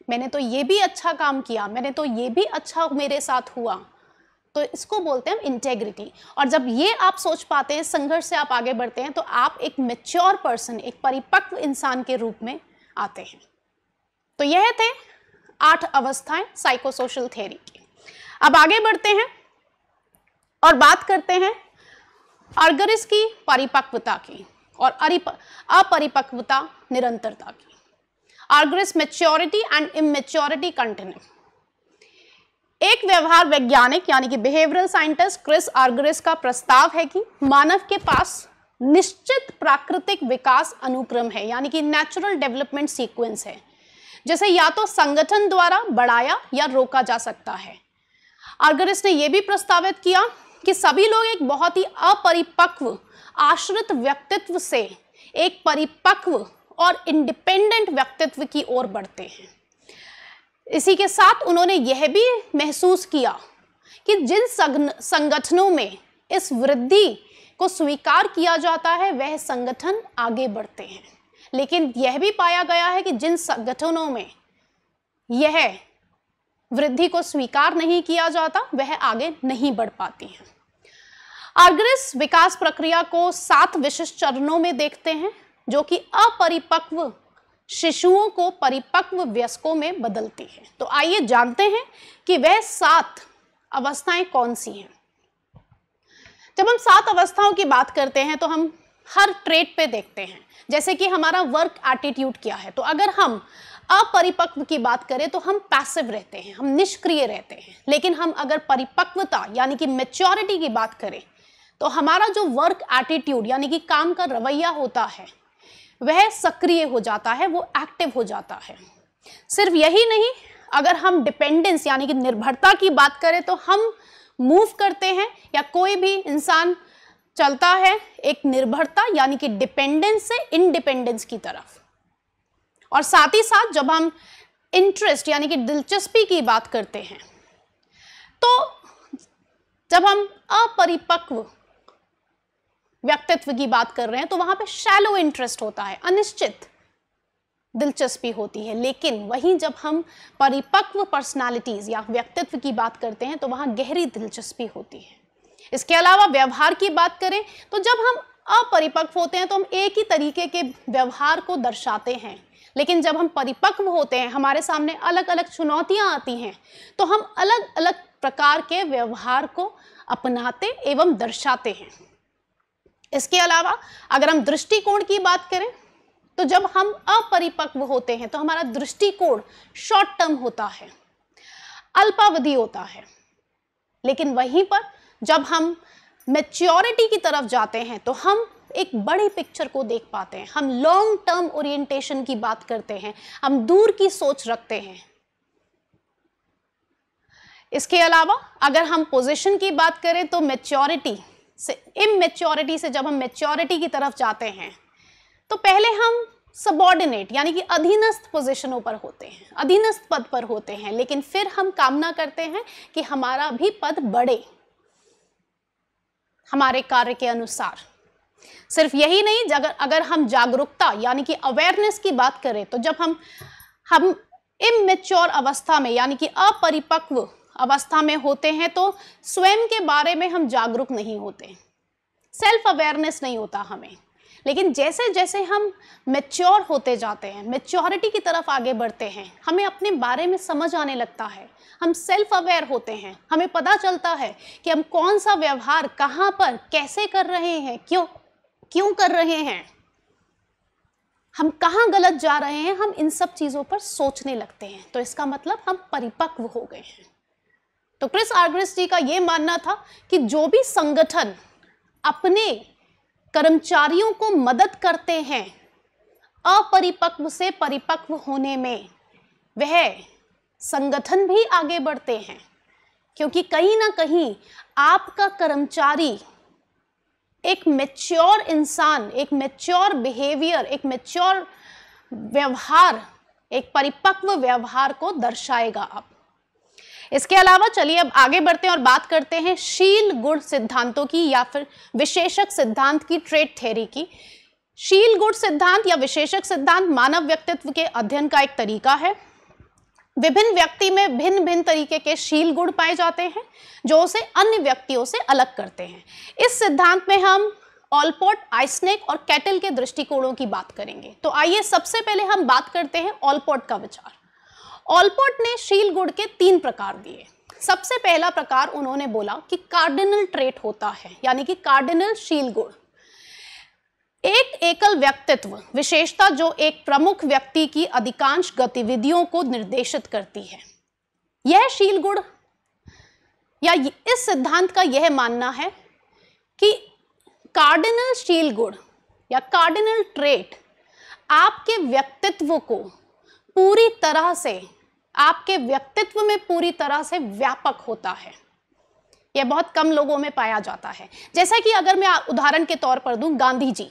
मैंने तो ये भी अच्छा काम किया मैंने तो ये भी अच्छा मेरे साथ हुआ तो इसको बोलते हैं हम इंटेग्रिटी और जब ये आप सोच पाते हैं संघर्ष से आप आगे बढ़ते हैं तो आप एक मेच्योर पर्सन एक परिपक्व इंसान के रूप में आते हैं तो यह थे आठ अवस्थाएं साइकोसोशल थेरी की अब आगे बढ़ते हैं और बात करते हैं अर्गरिस की परिपक्वता की और अपरिपक्वता निरंतरता की आर्ग्रेस मेच्योरिटी एंड इमेच्योरिटी कंटिन्यू एक व्यवहार वैज्ञानिक यानी कि बिहेवियरल साइंटिस्ट क्रिस आर्ग्रेस का प्रस्ताव है कि मानव के पास निश्चित प्राकृतिक विकास अनुक्रम है यानी कि नेचुरल डेवलपमेंट सीक्वेंस है जिसे या तो संगठन द्वारा बढ़ाया या रोका जा सकता है आर्गरिस ने यह भी प्रस्तावित किया कि सभी लोग एक बहुत ही अपरिपक्व आश्रित व्यक्तित्व से एक परिपक्व और इंडिपेंडेंट व्यक्तित्व की ओर बढ़ते हैं इसी के साथ उन्होंने यह भी महसूस किया कि जिन संगठनों में इस वृद्धि को स्वीकार किया जाता है वह संगठन आगे बढ़ते हैं लेकिन यह भी पाया गया है कि जिन संगठनों में यह वृद्धि को स्वीकार नहीं किया जाता वह आगे नहीं बढ़ पाती हैं अग्रिस विकास प्रक्रिया को सात विशिष्ट चरणों में देखते हैं जो कि अपरिपक्व शिशुओं को परिपक्व व्यस्कों में बदलती है तो आइए जानते हैं कि वह सात अवस्थाएं कौन सी हैं जब हम सात अवस्थाओं की बात करते हैं तो हम हर ट्रेड पे देखते हैं जैसे कि हमारा वर्क एटीट्यूड क्या है तो अगर हम अपरिपक्व की बात करें तो हम पैसिव रहते हैं हम निष्क्रिय रहते हैं लेकिन हम अगर परिपक्वता यानी कि मेच्योरिटी की बात करें तो हमारा जो वर्क एटीट्यूड यानी कि काम का रवैया होता है वह सक्रिय हो जाता है वो एक्टिव हो जाता है सिर्फ यही नहीं अगर हम डिपेंडेंस यानी कि निर्भरता की बात करें तो हम मूव करते हैं या कोई भी इंसान चलता है एक निर्भरता यानी कि डिपेंडेंस से इनडिपेंडेंस की तरफ और साथ ही साथ जब हम इंटरेस्ट यानी कि दिलचस्पी की बात करते हैं तो जब हम अपरिपक्व व्यक्तित्व की बात कर रहे हैं तो वहां पे शैलो इंटरेस्ट होता है अनिश्चित दिलचस्पी होती है लेकिन वहीं जब हम परिपक्व पर्सनालिटीज या व्यक्तित्व की बात करते हैं तो वहाँ गहरी दिलचस्पी होती है इसके अलावा व्यवहार की बात करें तो जब हम अपरिपक्व होते हैं तो हम एक ही तरीके के व्यवहार को दर्शाते हैं लेकिन जब हम परिपक्व होते हैं हमारे सामने अलग अलग चुनौतियाँ आती हैं तो हम अलग अलग प्रकार के व्यवहार को अपनाते एवं दर्शाते हैं इसके अलावा अगर हम दृष्टिकोण की बात करें तो जब हम अपरिपक्व होते हैं तो हमारा दृष्टिकोण शॉर्ट टर्म होता है अल्पावधि होता है लेकिन वहीं पर जब हम मेच्योरिटी की तरफ जाते हैं तो हम एक बड़े पिक्चर को देख पाते हैं हम लॉन्ग टर्म ओरिएंटेशन की बात करते हैं हम दूर की सोच रखते हैं इसके अलावा अगर हम पोजीशन की बात करें तो मेच्योरिटी से इमेच्योरिटी से जब हम मेच्योरिटी की तरफ जाते हैं तो पहले हम सबॉर्डिनेट यानी कि अधीनस्थ पोजिशनों पर होते हैं अधीनस्थ पद पर होते हैं लेकिन फिर हम कामना करते हैं कि हमारा भी पद बढ़े हमारे कार्य के अनुसार सिर्फ यही नहीं जगर, अगर हम जागरूकता यानी कि अवेयरनेस की बात करें तो जब हम हम इमेच्योर अवस्था में यानी कि अपरिपक्व अवस्था में होते हैं तो स्वयं के बारे में हम जागरूक नहीं होते सेल्फ अवेयरनेस नहीं होता हमें लेकिन जैसे जैसे हम मेच्योर होते जाते हैं मेच्योरिटी की तरफ आगे बढ़ते हैं हमें अपने बारे में समझ आने लगता है हम सेल्फ अवेयर होते हैं हमें पता चलता है कि हम कौन सा व्यवहार कहाँ पर कैसे कर रहे हैं क्यों क्यों कर रहे हैं हम कहाँ गलत जा रहे हैं हम इन सब चीज़ों पर सोचने लगते हैं तो इसका मतलब हम परिपक्व हो गए हैं तो क्रिस आर्ग्रिस जी का ये मानना था कि जो भी संगठन अपने कर्मचारियों को मदद करते हैं अपरिपक्व से परिपक्व होने में वह संगठन भी आगे बढ़ते हैं क्योंकि कहीं ना कहीं आपका कर्मचारी एक मेच्योर इंसान एक मेच्योर बिहेवियर एक मेच्योर व्यवहार एक परिपक्व व्यवहार को दर्शाएगा आप इसके अलावा चलिए अब आगे बढ़ते हैं और बात करते हैं शील गुण सिद्धांतों की या फिर विशेषक सिद्धांत की ट्रेड थेरी की शील गुण सिद्धांत या विशेषक सिद्धांत मानव व्यक्तित्व के अध्ययन का एक तरीका है विभिन्न व्यक्ति में भिन्न भिन्न तरीके के शील गुण पाए जाते हैं जो उसे अन्य व्यक्तियों से अलग करते हैं इस सिद्धांत में हम ऑलपोर्ट आइसनेक और कैटल के दृष्टिकोणों की बात करेंगे तो आइए सबसे पहले हम बात करते हैं ऑलपोर्ट का विचार ऑलपोर्ट ने शील गुण के तीन प्रकार दिए सबसे पहला प्रकार उन्होंने बोला कि कार्डिनल ट्रेट होता है यानी कि कार्डिनल शील गुण एक एकल व्यक्तित्व विशेषता जो एक प्रमुख व्यक्ति की अधिकांश गतिविधियों को निर्देशित करती है यह शील गुण या इस सिद्धांत का यह मानना है कि कार्डिनल शील गुण या कार्डिनल ट्रेट आपके व्यक्तित्व को पूरी तरह से आपके व्यक्तित्व में पूरी तरह से व्यापक होता है यह बहुत कम लोगों में पाया जाता है जैसा कि अगर मैं उदाहरण के तौर पर दूं गांधी जी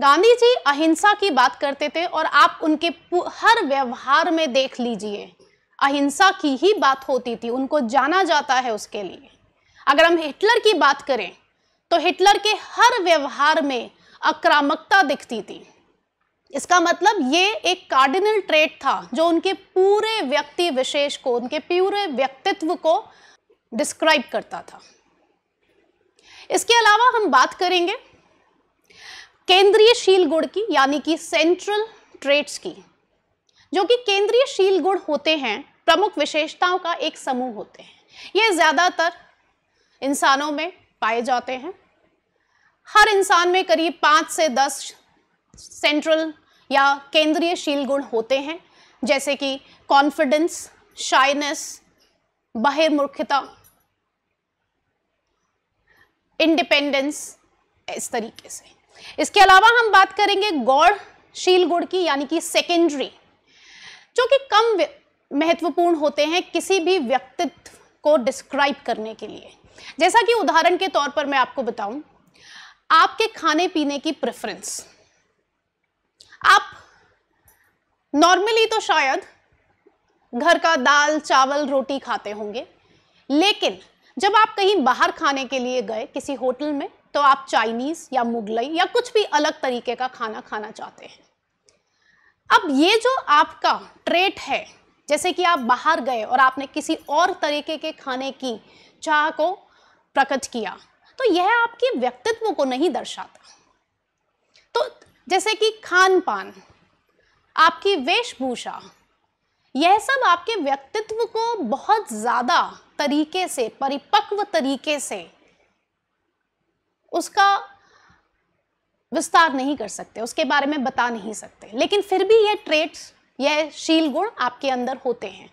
गांधी जी अहिंसा की बात करते थे और आप उनके हर व्यवहार में देख लीजिए अहिंसा की ही बात होती थी उनको जाना जाता है उसके लिए अगर हम हिटलर की बात करें तो हिटलर के हर व्यवहार में आक्रामकता दिखती थी इसका मतलब ये एक कार्डिनल ट्रेट था जो उनके पूरे व्यक्ति विशेष को उनके पूरे व्यक्तित्व को डिस्क्राइब करता था इसके अलावा हम बात करेंगे केंद्रीय शील गुण की यानी कि सेंट्रल ट्रेट्स की जो कि केंद्रीय शील गुण होते हैं प्रमुख विशेषताओं का एक समूह होते हैं ये ज़्यादातर इंसानों में पाए जाते हैं हर इंसान में करीब पाँच से दस सेंट्रल या केंद्रीय शील गुण होते हैं जैसे कि कॉन्फिडेंस शाइनेस बहिर्मुखता इंडिपेंडेंस इस तरीके से इसके अलावा हम बात करेंगे गौड़ शील गुण की यानी कि सेकेंडरी जो कि कम महत्वपूर्ण होते हैं किसी भी व्यक्तित्व को डिस्क्राइब करने के लिए जैसा कि उदाहरण के तौर पर मैं आपको बताऊं आपके खाने पीने की प्रेफरेंस आप नॉर्मली तो शायद घर का दाल चावल रोटी खाते होंगे लेकिन जब आप कहीं बाहर खाने के लिए गए किसी होटल में तो आप चाइनीज़ या मुगलई या कुछ भी अलग तरीके का खाना खाना चाहते हैं अब ये जो आपका ट्रेट है जैसे कि आप बाहर गए और आपने किसी और तरीके के खाने की चाह को प्रकट किया तो यह आपके व्यक्तित्व को नहीं दर्शाता जैसे कि खान पान आपकी वेशभूषा यह सब आपके व्यक्तित्व को बहुत ज़्यादा तरीके से परिपक्व तरीके से उसका विस्तार नहीं कर सकते उसके बारे में बता नहीं सकते लेकिन फिर भी यह ट्रेट्स यह शील गुण आपके अंदर होते हैं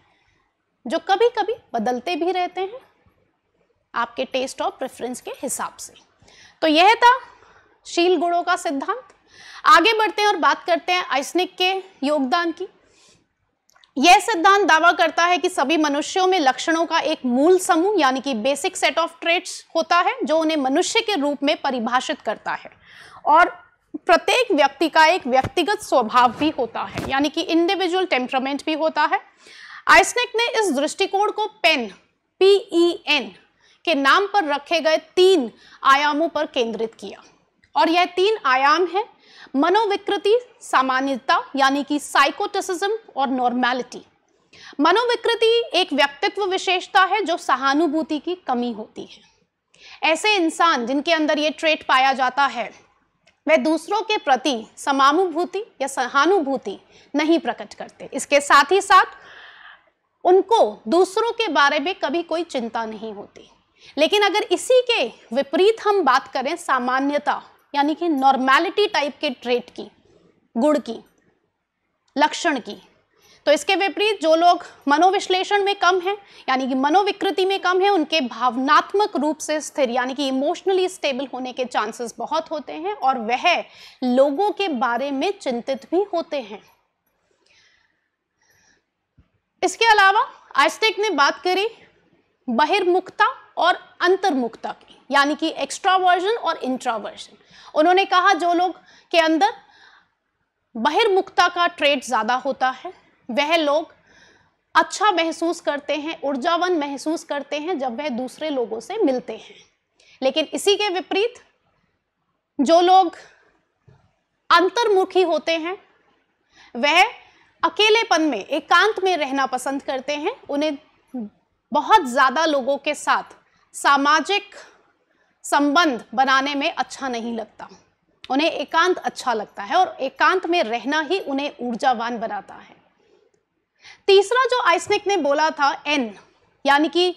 जो कभी कभी बदलते भी रहते हैं आपके टेस्ट और प्रेफरेंस के हिसाब से तो यह था शील गुणों का सिद्धांत आगे बढ़ते हैं और बात करते हैं आइसनिक के योगदान की यह सिद्धांत दावा करता है कि सभी मनुष्यों में लक्षणों का एक मूल समूह यानी कि बेसिक सेट ऑफ ट्रेट्स होता है जो उन्हें मनुष्य के रूप में परिभाषित करता है और प्रत्येक व्यक्ति का एक व्यक्तिगत स्वभाव भी होता है यानी कि इंडिविजुअल टेम्परामेंट भी होता है आइसनेक ने इस दृष्टिकोण को पेन पी ई एन के नाम पर रखे गए तीन आयामों पर केंद्रित किया और यह तीन आयाम हैं मनोविकृति सामान्यता यानी कि साइकोटिसिज्म और नॉर्मैलिटी मनोविकृति एक व्यक्तित्व विशेषता है जो सहानुभूति की कमी होती है ऐसे इंसान जिनके अंदर ये ट्रेट पाया जाता है वह दूसरों के प्रति समानुभूति या सहानुभूति नहीं प्रकट करते इसके साथ ही साथ उनको दूसरों के बारे में कभी कोई चिंता नहीं होती लेकिन अगर इसी के विपरीत हम बात करें सामान्यता यानी कि नॉर्मैलिटी टाइप के ट्रेट की गुण की लक्षण की तो इसके विपरीत जो लोग मनोविश्लेषण में कम हैं यानी कि मनोविकृति में कम हैं उनके भावनात्मक रूप से स्थिर यानी कि इमोशनली स्टेबल होने के चांसेस बहुत होते हैं और वह लोगों के बारे में चिंतित भी होते हैं इसके अलावा आस्टेक ने बात करी बहिर्मुखता और अंतर्मुखता की यानी कि एक्स्ट्रावर्जन और इंट्रावर्जन उन्होंने कहा जो लोग के अंदर बहिर्मुखता का ट्रेड ज़्यादा होता है वह लोग अच्छा महसूस करते हैं ऊर्जावन महसूस करते हैं जब वह दूसरे लोगों से मिलते हैं लेकिन इसी के विपरीत जो लोग अंतर्मुखी होते हैं वह अकेलेपन में एकांत में रहना पसंद करते हैं उन्हें बहुत ज़्यादा लोगों के साथ सामाजिक संबंध बनाने में अच्छा नहीं लगता उन्हें एकांत अच्छा लगता है और एकांत में रहना ही उन्हें ऊर्जावान बनाता है तीसरा जो आइसनिक ने बोला था एन यानी कि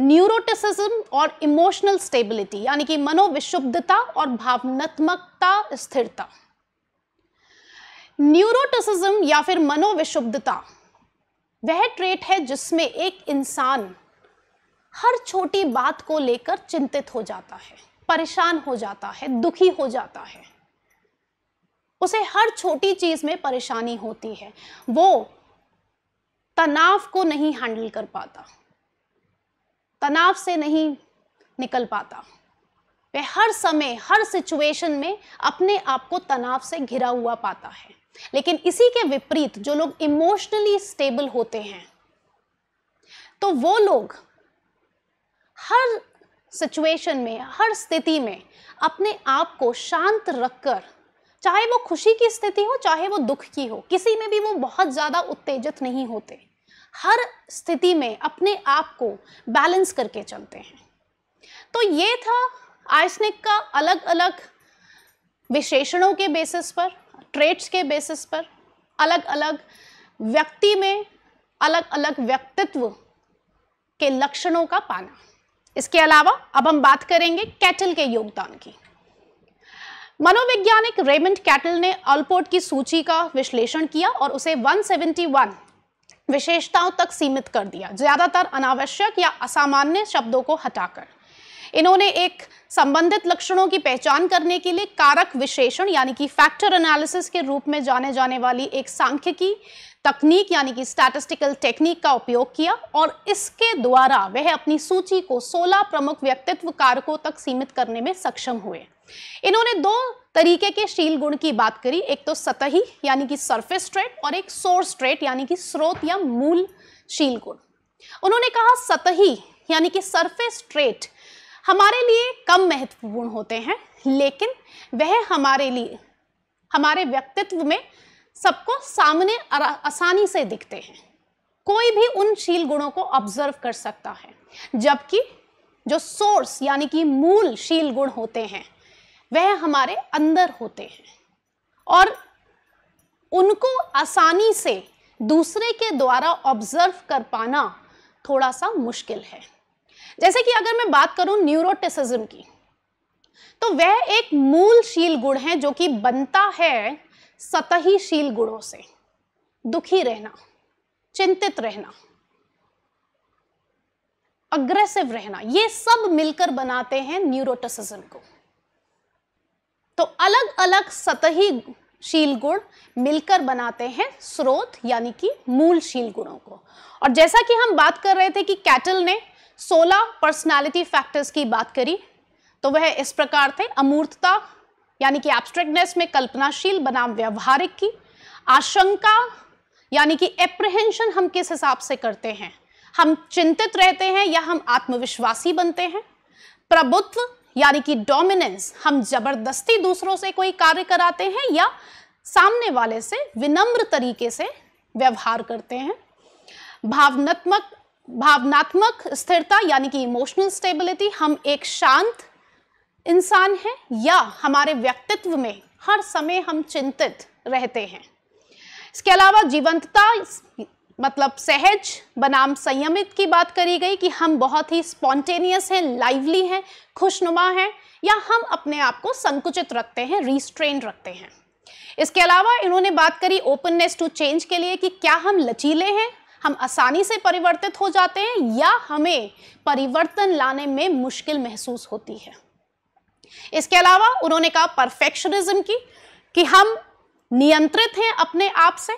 न्यूरोटिसिज्म और इमोशनल स्टेबिलिटी यानी कि मनोविशुद्धता और भावनात्मकता स्थिरता न्यूरोटिसिज्म या फिर मनोविशुद्धता वह ट्रेट है जिसमें एक इंसान हर छोटी बात को लेकर चिंतित हो जाता है परेशान हो जाता है दुखी हो जाता है उसे हर छोटी चीज में परेशानी होती है वो तनाव को नहीं हैंडल कर पाता तनाव से नहीं निकल पाता वह हर समय हर सिचुएशन में अपने आप को तनाव से घिरा हुआ पाता है लेकिन इसी के विपरीत जो लोग इमोशनली स्टेबल होते हैं तो वो लोग हर सिचुएशन में हर स्थिति में अपने आप को शांत रखकर चाहे वो खुशी की स्थिति हो चाहे वो दुख की हो किसी में भी वो बहुत ज़्यादा उत्तेजित नहीं होते हर स्थिति में अपने आप को बैलेंस करके चलते हैं तो ये था आइसनिक का अलग अलग विशेषणों के बेसिस पर ट्रेट्स के बेसिस पर अलग अलग व्यक्ति में अलग अलग व्यक्तित्व के लक्षणों का पाना इसके अलावा अब हम बात करेंगे कैटल के योगदान की मनोवैज्ञानिक रेमंड कैटल ने अल्पोर्ट की सूची का विश्लेषण किया और उसे 171 विशेषताओं तक सीमित कर दिया ज्यादातर अनावश्यक या असामान्य शब्दों को हटाकर इन्होंने एक संबंधित लक्षणों की पहचान करने के लिए कारक विशेषण यानी कि फैक्टर एनालिसिस के रूप में जाने जाने वाली एक सांख्यिकी तकनीक यानी कि स्टैटिस्टिकल टेक्निक का उपयोग किया और इसके द्वारा वह अपनी सूची को 16 प्रमुख व्यक्तित्व कारकों तक सीमित करने में सक्षम हुए इन्होंने दो तरीके के शील गुण की बात करी एक तो सतही यानी कि सरफेस ट्रेट और एक सोर्स ट्रेट यानी कि स्रोत या मूल शील गुण उन्होंने कहा सतही यानी कि सरफेस ट्रेट हमारे लिए कम महत्वपूर्ण होते हैं लेकिन वह हमारे लिए हमारे व्यक्तित्व में सबको सामने आसानी से दिखते हैं कोई भी उन शील गुणों को ऑब्जर्व कर सकता है जबकि जो सोर्स यानी कि मूल शील गुण होते हैं वह हमारे अंदर होते हैं और उनको आसानी से दूसरे के द्वारा ऑब्जर्व कर पाना थोड़ा सा मुश्किल है जैसे कि अगर मैं बात करूं न्यूरोटिसिज्म की तो वह एक मूल शील गुण है जो कि बनता है सतहीशील गुणों से दुखी रहना चिंतित रहना अग्रेसिव रहना ये सब मिलकर बनाते हैं न्यूरोटिसिज्म को तो अलग अलग सतही शील गुण मिलकर बनाते हैं स्रोत यानी कि मूल शील गुणों को और जैसा कि हम बात कर रहे थे कि कैटल ने 16 पर्सनालिटी फैक्टर्स की बात करी तो वह इस प्रकार थे अमूर्तता यानी कि एब्स्ट्रेक्टनेस में कल्पनाशील बनाम व्यवहारिक की आशंका यानी कि एप्रहेंशन हम किस हिसाब से करते हैं हम चिंतित रहते हैं या हम आत्मविश्वासी बनते हैं प्रभुत्व यानी कि डोमिनेंस हम जबरदस्ती दूसरों से कोई कार्य कराते हैं या सामने वाले से विनम्र तरीके से व्यवहार करते हैं भावनात्मक भावनात्मक स्थिरता यानी कि इमोशनल स्टेबिलिटी हम एक शांत इंसान हैं या हमारे व्यक्तित्व में हर समय हम चिंतित रहते हैं इसके अलावा जीवंतता मतलब सहज बनाम संयमित की बात करी गई कि हम बहुत ही स्पॉन्टेनियस हैं लाइवली हैं खुशनुमा हैं या हम अपने आप को संकुचित रखते हैं रिस्ट्रेन रखते हैं इसके अलावा इन्होंने बात करी ओपननेस टू चेंज के लिए कि क्या हम लचीले हैं हम आसानी से परिवर्तित हो जाते हैं या हमें परिवर्तन लाने में मुश्किल महसूस होती है इसके अलावा उन्होंने कहा परफेक्शनिज्म की कि हम नियंत्रित हैं अपने आप से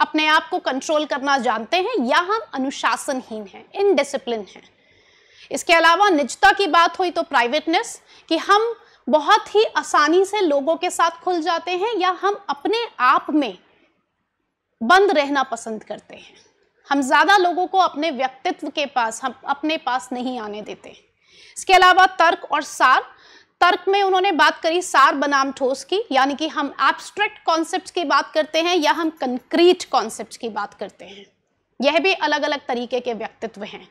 अपने आप को कंट्रोल करना जानते हैं या हम अनुशासनहीन हैं इनडिसिप्लिन हैं इसके अलावा निजता की बात हुई तो प्राइवेटनेस कि हम बहुत ही आसानी से लोगों के साथ खुल जाते हैं या हम अपने आप में बंद रहना पसंद करते हैं हम ज़्यादा लोगों को अपने व्यक्तित्व के पास हम अपने पास नहीं आने देते इसके अलावा तर्क और सार तर्क में उन्होंने बात करी सार बनाम ठोस की यानी कि हम एब्स्ट्रैक्ट कॉन्सेप्ट की बात करते हैं या हम कंक्रीट कॉन्सेप्ट की बात करते हैं यह भी अलग अलग तरीके के व्यक्तित्व हैं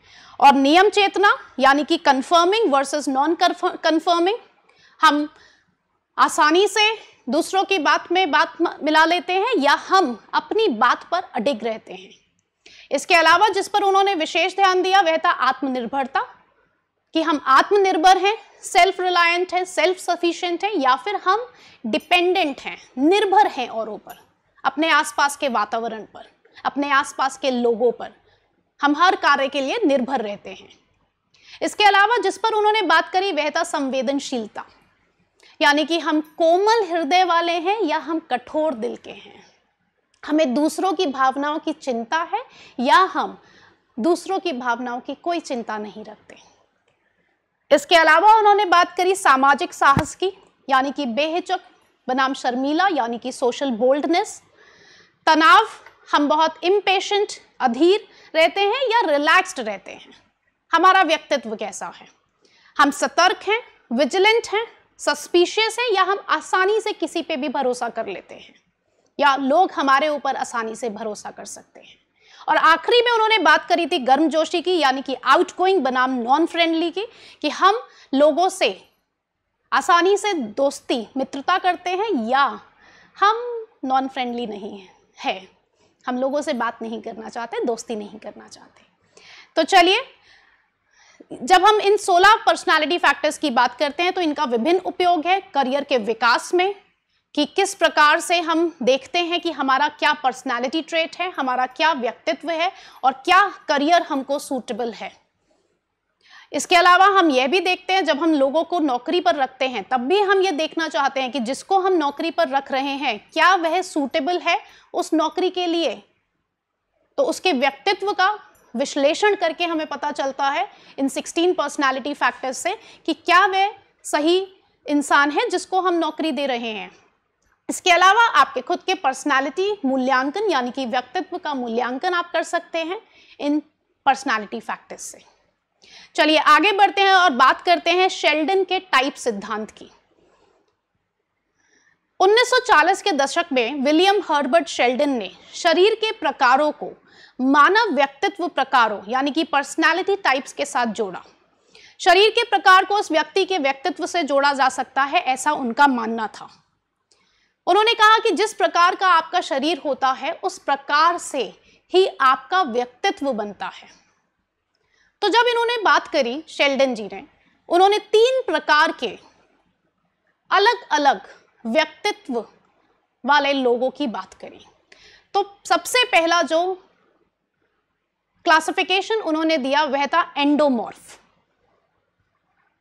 और नियम चेतना यानी कि कंफर्मिंग वर्सेस नॉन कंफर्मिंग हम आसानी से दूसरों की बात में बात मिला लेते हैं या हम अपनी बात पर अडिग रहते हैं इसके अलावा जिस पर उन्होंने विशेष ध्यान दिया वह था आत्मनिर्भरता कि हम आत्मनिर्भर हैं सेल्फ रिलायंट है सेल्फ सफिशियंट है या फिर हम डिपेंडेंट हैं निर्भर हैं औरों पर अपने आसपास के वातावरण पर अपने आसपास के लोगों पर हम हर कार्य के लिए निर्भर रहते हैं इसके अलावा जिस पर उन्होंने बात करी वह था संवेदनशीलता यानी कि हम कोमल हृदय वाले हैं या हम कठोर दिल के हैं हमें दूसरों की भावनाओं की चिंता है या हम दूसरों की भावनाओं की कोई चिंता नहीं रखते इसके अलावा उन्होंने बात करी सामाजिक साहस की यानी कि बेहिचक बनाम शर्मीला यानी कि सोशल बोल्डनेस तनाव हम बहुत इम्पेशेंट अधीर रहते हैं या रिलैक्स्ड रहते हैं हमारा व्यक्तित्व कैसा है हम सतर्क हैं विजिलेंट हैं सस्पिशियस हैं या हम आसानी से किसी पे भी भरोसा कर लेते हैं या लोग हमारे ऊपर आसानी से भरोसा कर सकते हैं और आखिरी में उन्होंने बात करी थी गर्मजोशी की यानी कि आउटगोइंग बनाम नॉन फ्रेंडली की कि हम लोगों से आसानी से दोस्ती मित्रता करते हैं या हम नॉन फ्रेंडली नहीं है हम लोगों से बात नहीं करना चाहते दोस्ती नहीं करना चाहते तो चलिए जब हम इन 16 पर्सनालिटी फैक्टर्स की बात करते हैं तो इनका विभिन्न उपयोग है करियर के विकास में कि किस प्रकार से हम देखते हैं कि हमारा क्या पर्सनालिटी ट्रेट है हमारा क्या व्यक्तित्व है और क्या करियर हमको सूटेबल है इसके अलावा हम यह भी देखते हैं जब हम लोगों को नौकरी पर रखते हैं तब भी हम ये देखना चाहते हैं कि जिसको हम नौकरी पर रख रहे हैं क्या वह सूटेबल है उस नौकरी के लिए तो उसके व्यक्तित्व का विश्लेषण करके हमें पता चलता है इन 16 पर्सनालिटी फैक्टर्स से कि क्या वह सही इंसान है जिसको हम नौकरी दे रहे हैं इसके अलावा आपके खुद के पर्सनालिटी मूल्यांकन यानी कि व्यक्तित्व का मूल्यांकन आप कर सकते हैं इन पर्सनालिटी फैक्टर्स से चलिए आगे बढ़ते हैं और बात करते हैं शेल्डन के टाइप सिद्धांत की 1940 के दशक में विलियम हर्बर्ट शेल्डन ने शरीर के प्रकारों को मानव व्यक्तित्व प्रकारों यानी कि पर्सनालिटी टाइप्स के साथ जोड़ा शरीर के प्रकार को उस व्यक्ति के व्यक्तित्व से जोड़ा जा सकता है ऐसा उनका मानना था उन्होंने कहा कि जिस प्रकार का आपका शरीर होता है उस प्रकार से ही आपका व्यक्तित्व बनता है तो जब इन्होंने बात करी शेल्डन जी ने उन्होंने तीन प्रकार के अलग अलग व्यक्तित्व वाले लोगों की बात करी तो सबसे पहला जो क्लासिफिकेशन उन्होंने दिया वह था एंडोमॉर्फ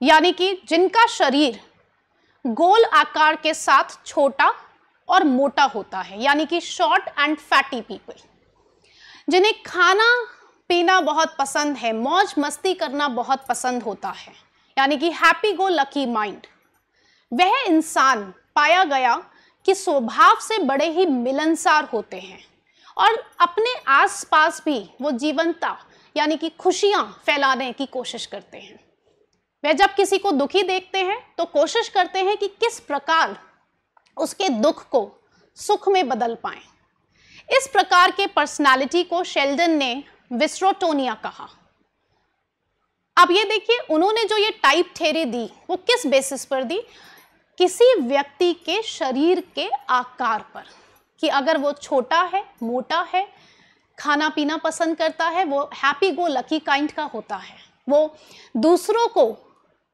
यानी कि जिनका शरीर गोल आकार के साथ छोटा और मोटा होता है यानी कि शॉर्ट एंड फैटी पीपल जिन्हें खाना पीना बहुत पसंद है मौज मस्ती करना बहुत पसंद होता है यानी कि हैप्पी गो लकी माइंड वह इंसान पाया गया कि स्वभाव से बड़े ही मिलनसार होते हैं और अपने आसपास भी वो जीवनता यानी कि खुशियाँ फैलाने की कोशिश करते हैं वह जब किसी को दुखी देखते हैं तो कोशिश करते हैं कि किस प्रकार उसके दुख को सुख में बदल पाए इस प्रकार के पर्सनालिटी को शेल्डन ने विस्रोटोनिया कहा अब ये देखिए उन्होंने जो ये टाइप थेरी दी वो किस बेसिस पर दी किसी व्यक्ति के शरीर के आकार पर कि अगर वो छोटा है मोटा है खाना पीना पसंद करता है वो हैप्पी गो लकी काइंड का होता है वो दूसरों को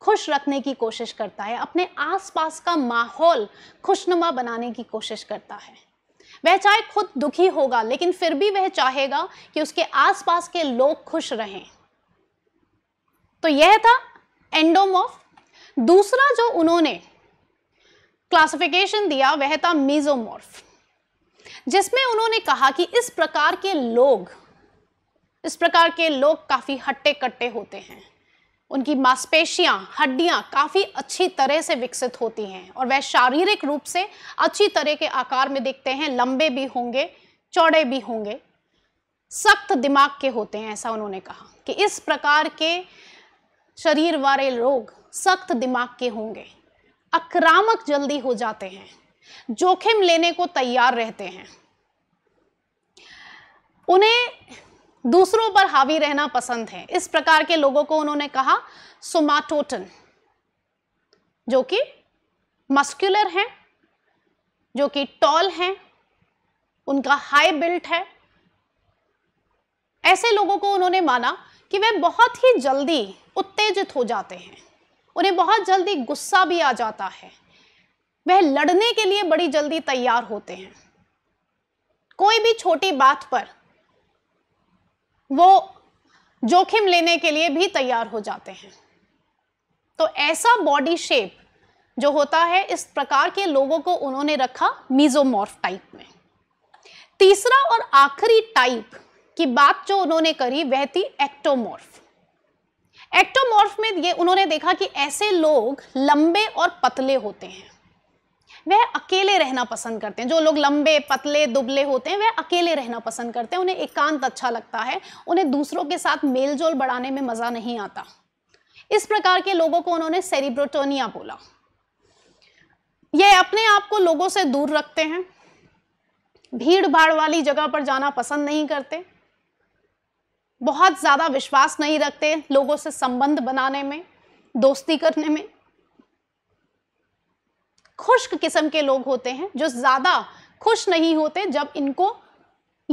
खुश रखने की कोशिश करता है अपने आसपास का माहौल खुशनुमा बनाने की कोशिश करता है वह चाहे खुद दुखी होगा लेकिन फिर भी वह चाहेगा कि उसके आसपास के लोग खुश रहें तो यह था एंडोमॉफ दूसरा जो उन्होंने क्लासिफिकेशन दिया वह था मीजोमॉर्फ जिसमें उन्होंने कहा कि इस प्रकार के लोग इस प्रकार के लोग काफ़ी हट्टे कट्टे होते हैं उनकी मांसपेशियां हड्डियां काफ़ी अच्छी तरह से विकसित होती हैं और वह शारीरिक रूप से अच्छी तरह के आकार में दिखते हैं लंबे भी होंगे चौड़े भी होंगे सख्त दिमाग के होते हैं ऐसा उन्होंने कहा कि इस प्रकार के शरीर वाले लोग सख्त दिमाग के होंगे आक्रामक जल्दी हो जाते हैं जोखिम लेने को तैयार रहते हैं उन्हें दूसरों पर हावी रहना पसंद है इस प्रकार के लोगों को उन्होंने कहा सोमाटोटन जो कि मस्कुलर हैं जो कि टॉल हैं उनका हाई बिल्ट है ऐसे लोगों को उन्होंने माना कि वे बहुत ही जल्दी उत्तेजित हो जाते हैं उन्हें बहुत जल्दी गुस्सा भी आ जाता है वह लड़ने के लिए बड़ी जल्दी तैयार होते हैं कोई भी छोटी बात पर वो जोखिम लेने के लिए भी तैयार हो जाते हैं तो ऐसा बॉडी शेप जो होता है इस प्रकार के लोगों को उन्होंने रखा मीजोमॉर्फ टाइप में तीसरा और आखिरी टाइप की बात जो उन्होंने करी वह थी एक्टोमॉर्फ एक्टोमॉर्फ में ये उन्होंने देखा कि ऐसे लोग लंबे और पतले होते हैं वह अकेले रहना पसंद करते हैं जो लोग लंबे पतले दुबले होते हैं वह अकेले रहना पसंद करते हैं उन्हें एकांत अच्छा लगता है उन्हें दूसरों के साथ मेलजोल बढ़ाने में मज़ा नहीं आता इस प्रकार के लोगों को उन्होंने सेरिब्रोटोनिया बोला ये अपने आप को लोगों से दूर रखते हैं भीड़ भाड़ वाली जगह पर जाना पसंद नहीं करते बहुत ज़्यादा विश्वास नहीं रखते लोगों से संबंध बनाने में दोस्ती करने में खुश्क किस्म के लोग होते हैं जो ज़्यादा खुश नहीं होते जब इनको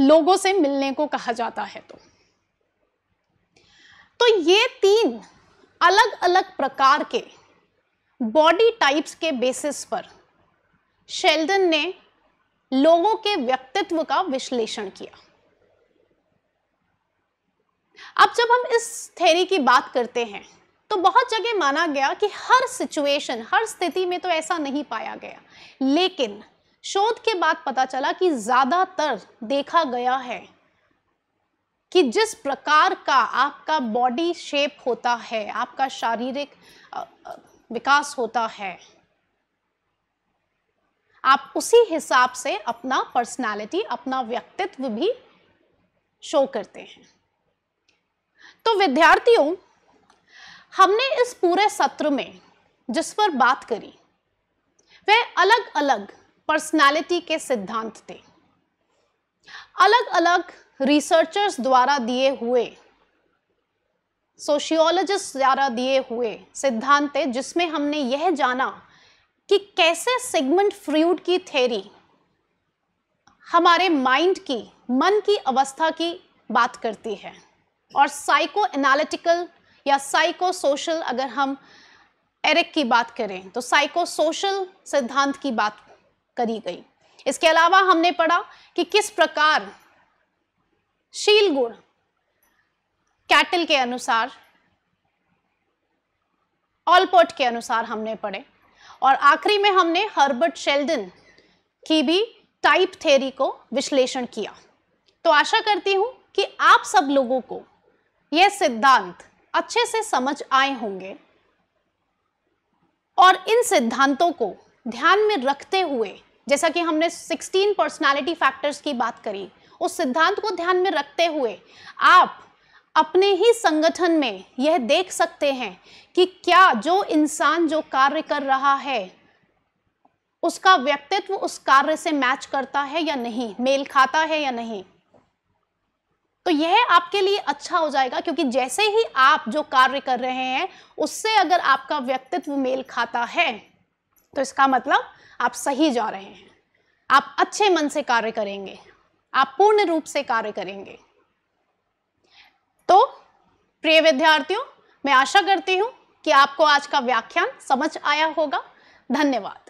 लोगों से मिलने को कहा जाता है तो तो ये तीन अलग अलग प्रकार के बॉडी टाइप्स के बेसिस पर शेल्डन ने लोगों के व्यक्तित्व का विश्लेषण किया अब जब हम इस थेरी की बात करते हैं तो बहुत जगह माना गया कि हर सिचुएशन हर स्थिति में तो ऐसा नहीं पाया गया लेकिन शोध के बाद पता चला कि ज़्यादातर देखा गया है कि जिस प्रकार का आपका बॉडी शेप होता है आपका शारीरिक विकास होता है आप उसी हिसाब से अपना पर्सनालिटी अपना व्यक्तित्व भी शो करते हैं तो विद्यार्थियों हमने इस पूरे सत्र में जिस पर बात करी वह अलग अलग पर्सनालिटी के सिद्धांत थे अलग अलग रिसर्चर्स द्वारा दिए हुए सोशियोलॉजिस्ट द्वारा दिए हुए सिद्धांत थे जिसमें हमने यह जाना कि कैसे सेगमेंट फ्रूड की थेरी हमारे माइंड की मन की अवस्था की बात करती है और साइको एनालिटिकल या साइको सोशल अगर हम एरिक की बात करें तो साइको सोशल सिद्धांत की बात करी गई इसके अलावा हमने पढ़ा कि किस प्रकार शील गुण कैटल के अनुसार ऑलपोर्ट के अनुसार हमने पढ़े और आखिरी में हमने हर्बर्ट शेल्डन की भी टाइप थेरी को विश्लेषण किया तो आशा करती हूँ कि आप सब लोगों को यह सिद्धांत अच्छे से समझ आए होंगे और इन सिद्धांतों को ध्यान में रखते हुए जैसा कि हमने 16 पर्सनालिटी फैक्टर्स की बात करी उस सिद्धांत को ध्यान में रखते हुए आप अपने ही संगठन में यह देख सकते हैं कि क्या जो इंसान जो कार्य कर रहा है उसका व्यक्तित्व उस कार्य से मैच करता है या नहीं मेल खाता है या नहीं तो यह आपके लिए अच्छा हो जाएगा क्योंकि जैसे ही आप जो कार्य कर रहे हैं उससे अगर आपका व्यक्तित्व मेल खाता है तो इसका मतलब आप सही जा रहे हैं आप अच्छे मन से कार्य करेंगे आप पूर्ण रूप से कार्य करेंगे तो प्रिय विद्यार्थियों मैं आशा करती हूं कि आपको आज का व्याख्यान समझ आया होगा धन्यवाद